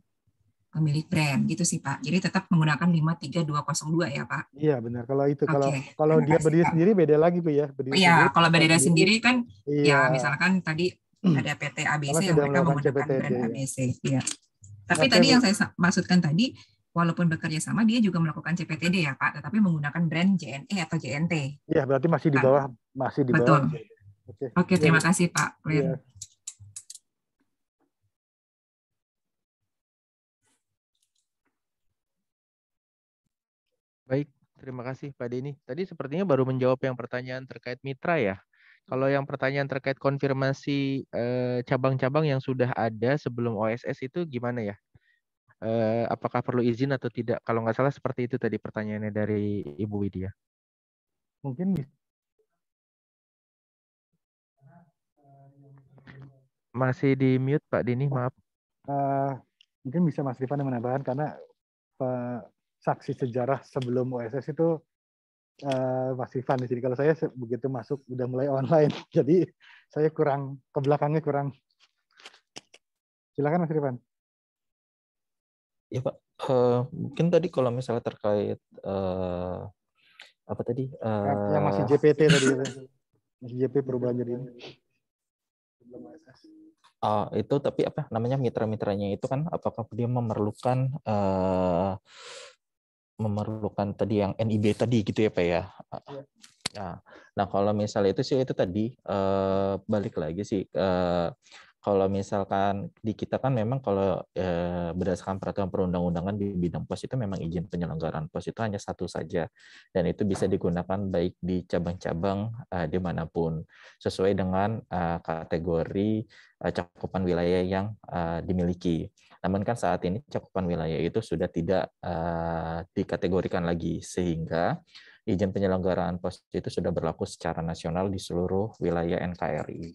pemilik brand gitu sih Pak. Jadi tetap menggunakan 53202 ya Pak. Iya benar. Kalau itu okay. kalau kalau dia berdiri Pak. sendiri beda lagi Bu ya. Berdiri oh iya, sendiri, kalau berdiri sendiri kan ya, iya. ya misalkan tadi hmm. ada PT ABC yang mereka menggunakan CPT brand ya. ABC ya. Tapi okay, tadi yang saya maksudkan tadi walaupun bekerja sama dia juga melakukan CPTD ya Pak, tetapi menggunakan brand JNE atau JNT. Iya, berarti masih di bawah Pak. masih di bawah. Betul. E. Oke. Okay. Iya, okay, terima kasih Pak. Ya. Baik, terima kasih Pak Denny. Tadi sepertinya baru menjawab yang pertanyaan terkait mitra ya. Kalau yang pertanyaan terkait konfirmasi eh, cabang-cabang yang sudah ada sebelum OSS itu gimana ya? Eh, apakah perlu izin atau tidak? Kalau nggak salah seperti itu tadi pertanyaannya dari Ibu Widya. Mungkin bisa. Masih di mute Pak Dini, maaf. Uh, mungkin bisa Mas Rifan yang menambahkan karena saksi sejarah sebelum OSS itu uh, Mas Ivan. sini kalau saya begitu masuk udah mulai online, jadi saya kurang ke belakangnya kurang. Silakan Mas Ivan. Ya Pak, uh, mungkin tadi kalau misalnya terkait uh, apa tadi? Uh, yang masih JPT tadi, masih JP perubahan jadi ini. Uh, itu tapi apa namanya mitra-mitranya itu kan apakah dia memerlukan uh, memerlukan tadi yang NIB tadi gitu ya Pak ya. Nah, nah kalau misalnya itu sih itu tadi eh, balik lagi sih eh, kalau misalkan di kita kan memang kalau eh, berdasarkan peraturan perundang-undangan di bidang pos itu memang izin penyelenggaraan pos itu hanya satu saja dan itu bisa digunakan baik di cabang-cabang eh, dimanapun sesuai dengan eh, kategori eh, cakupan wilayah yang eh, dimiliki. Namun kan saat ini cakupan wilayah itu sudah tidak uh, dikategorikan lagi sehingga izin penyelenggaraan pos itu sudah berlaku secara nasional di seluruh wilayah NKRI.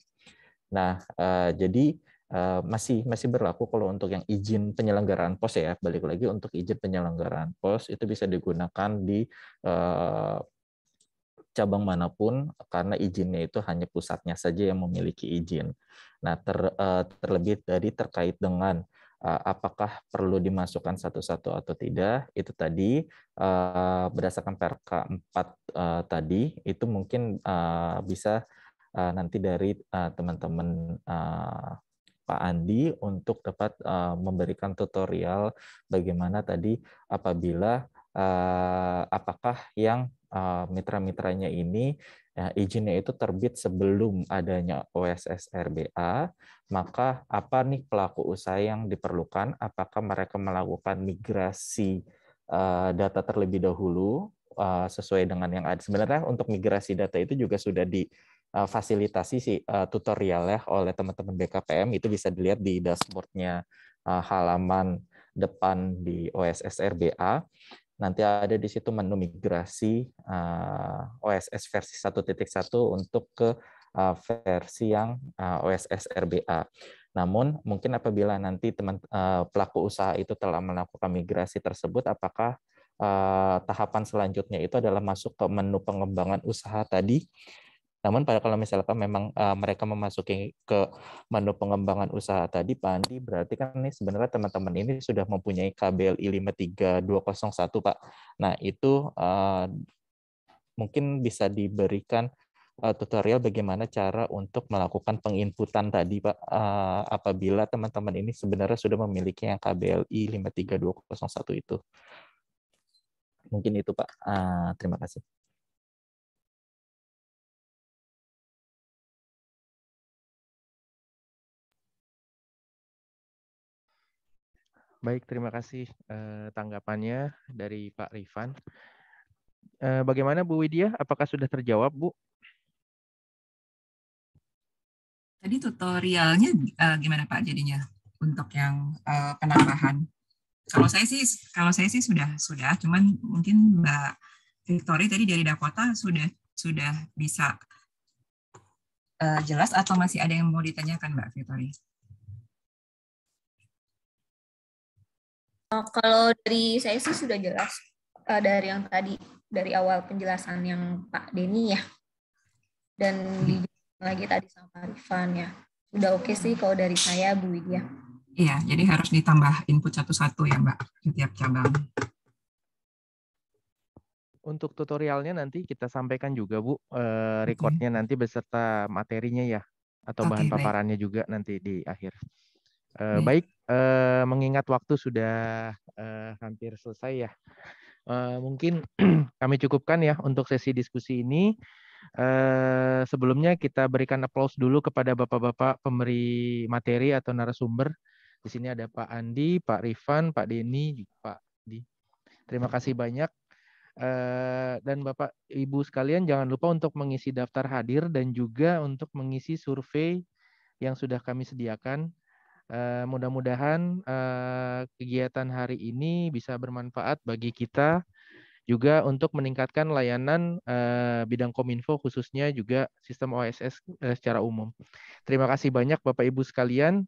Nah, uh, jadi uh, masih masih berlaku kalau untuk yang izin penyelenggaraan pos ya, balik lagi untuk izin penyelenggaraan pos itu bisa digunakan di uh, cabang manapun karena izinnya itu hanya pusatnya saja yang memiliki izin. Nah, ter, terlebih dari terkait dengan Eh, apakah perlu dimasukkan satu-satu atau tidak itu tadi eh, berdasarkan PRK 4 eh, tadi itu mungkin bisa nanti dari teman-teman Pak Andi untuk dapat memberikan tutorial bagaimana tadi apabila apakah yang mitra-mitranya ini Ya, izinnya itu terbit sebelum adanya OSS RBA, maka apa nih pelaku usaha yang diperlukan? Apakah mereka melakukan migrasi eh, data terlebih dahulu eh, sesuai dengan yang ada? Sebenarnya untuk migrasi data itu juga sudah di eh, fasilitasi sih tutorial ya oleh teman-teman BKPM itu bisa dilihat di dashboardnya halaman depan di OSS RBA nanti ada di situ menu migrasi eh, OSS versi 1.1 untuk ke eh, versi yang eh, OSS RBA. Namun mungkin apabila nanti teman pelaku usaha itu telah melakukan migrasi tersebut, apakah tahapan selanjutnya itu adalah masuk ke menu pengembangan usaha tadi namun pada kalau misalkan memang uh, mereka memasuki ke menu pengembangan usaha tadi Pak Andi berarti kan ini sebenarnya teman-teman ini sudah mempunyai KBLI 53201 Pak. Nah, itu uh, mungkin bisa diberikan uh, tutorial bagaimana cara untuk melakukan penginputan tadi Pak uh, apabila teman-teman ini sebenarnya sudah memiliki yang KBLI 53201 itu. Mungkin itu Pak. Uh, terima kasih. Baik, terima kasih uh, tanggapannya dari Pak Rifan. Uh, bagaimana Bu Widya? Apakah sudah terjawab, Bu? Tadi tutorialnya uh, gimana Pak jadinya untuk yang uh, penambahan? Kalau saya sih, kalau saya sih sudah sudah, cuman mungkin Mbak Victoria tadi dari Dakota sudah sudah bisa uh, jelas atau masih ada yang mau ditanyakan Mbak Victoria? Eh, kalau dari saya sih sudah jelas uh, dari yang tadi dari awal penjelasan yang Pak Denny ya dan hmm. lagi tadi sama Rifan ya. sudah oke okay sih kalau dari saya Bu Widya. Iya, jadi harus ditambah input satu-satu ya Mbak di tiap cabang. Untuk tutorialnya nanti kita sampaikan juga Bu, eh, recordnya nanti beserta materinya ya, atau okay, bahan paparannya baik. juga nanti di akhir. Uh, Baik, uh, mengingat waktu sudah uh, hampir selesai ya. Uh, mungkin kami cukupkan ya untuk sesi diskusi ini. Uh, sebelumnya kita berikan aplaus dulu kepada bapak-bapak pemberi materi atau narasumber. Di sini ada Pak Andi, Pak Rifan, Pak Denny, Pak Di. Terima kasih banyak. dan Bapak Ibu sekalian jangan lupa untuk mengisi daftar hadir dan juga untuk mengisi survei yang sudah kami sediakan Uh, Mudah-mudahan uh, kegiatan hari ini bisa bermanfaat bagi kita juga untuk meningkatkan layanan uh, bidang kominfo khususnya juga sistem OSS uh, secara umum. Terima kasih banyak Bapak Ibu sekalian.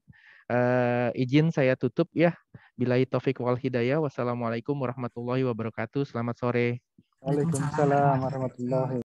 Uh, izin saya tutup ya. Bilahi taufik wal hidayah. Wassalamualaikum warahmatullahi wabarakatuh. Selamat sore. Waalaikumsalam warahmatullahi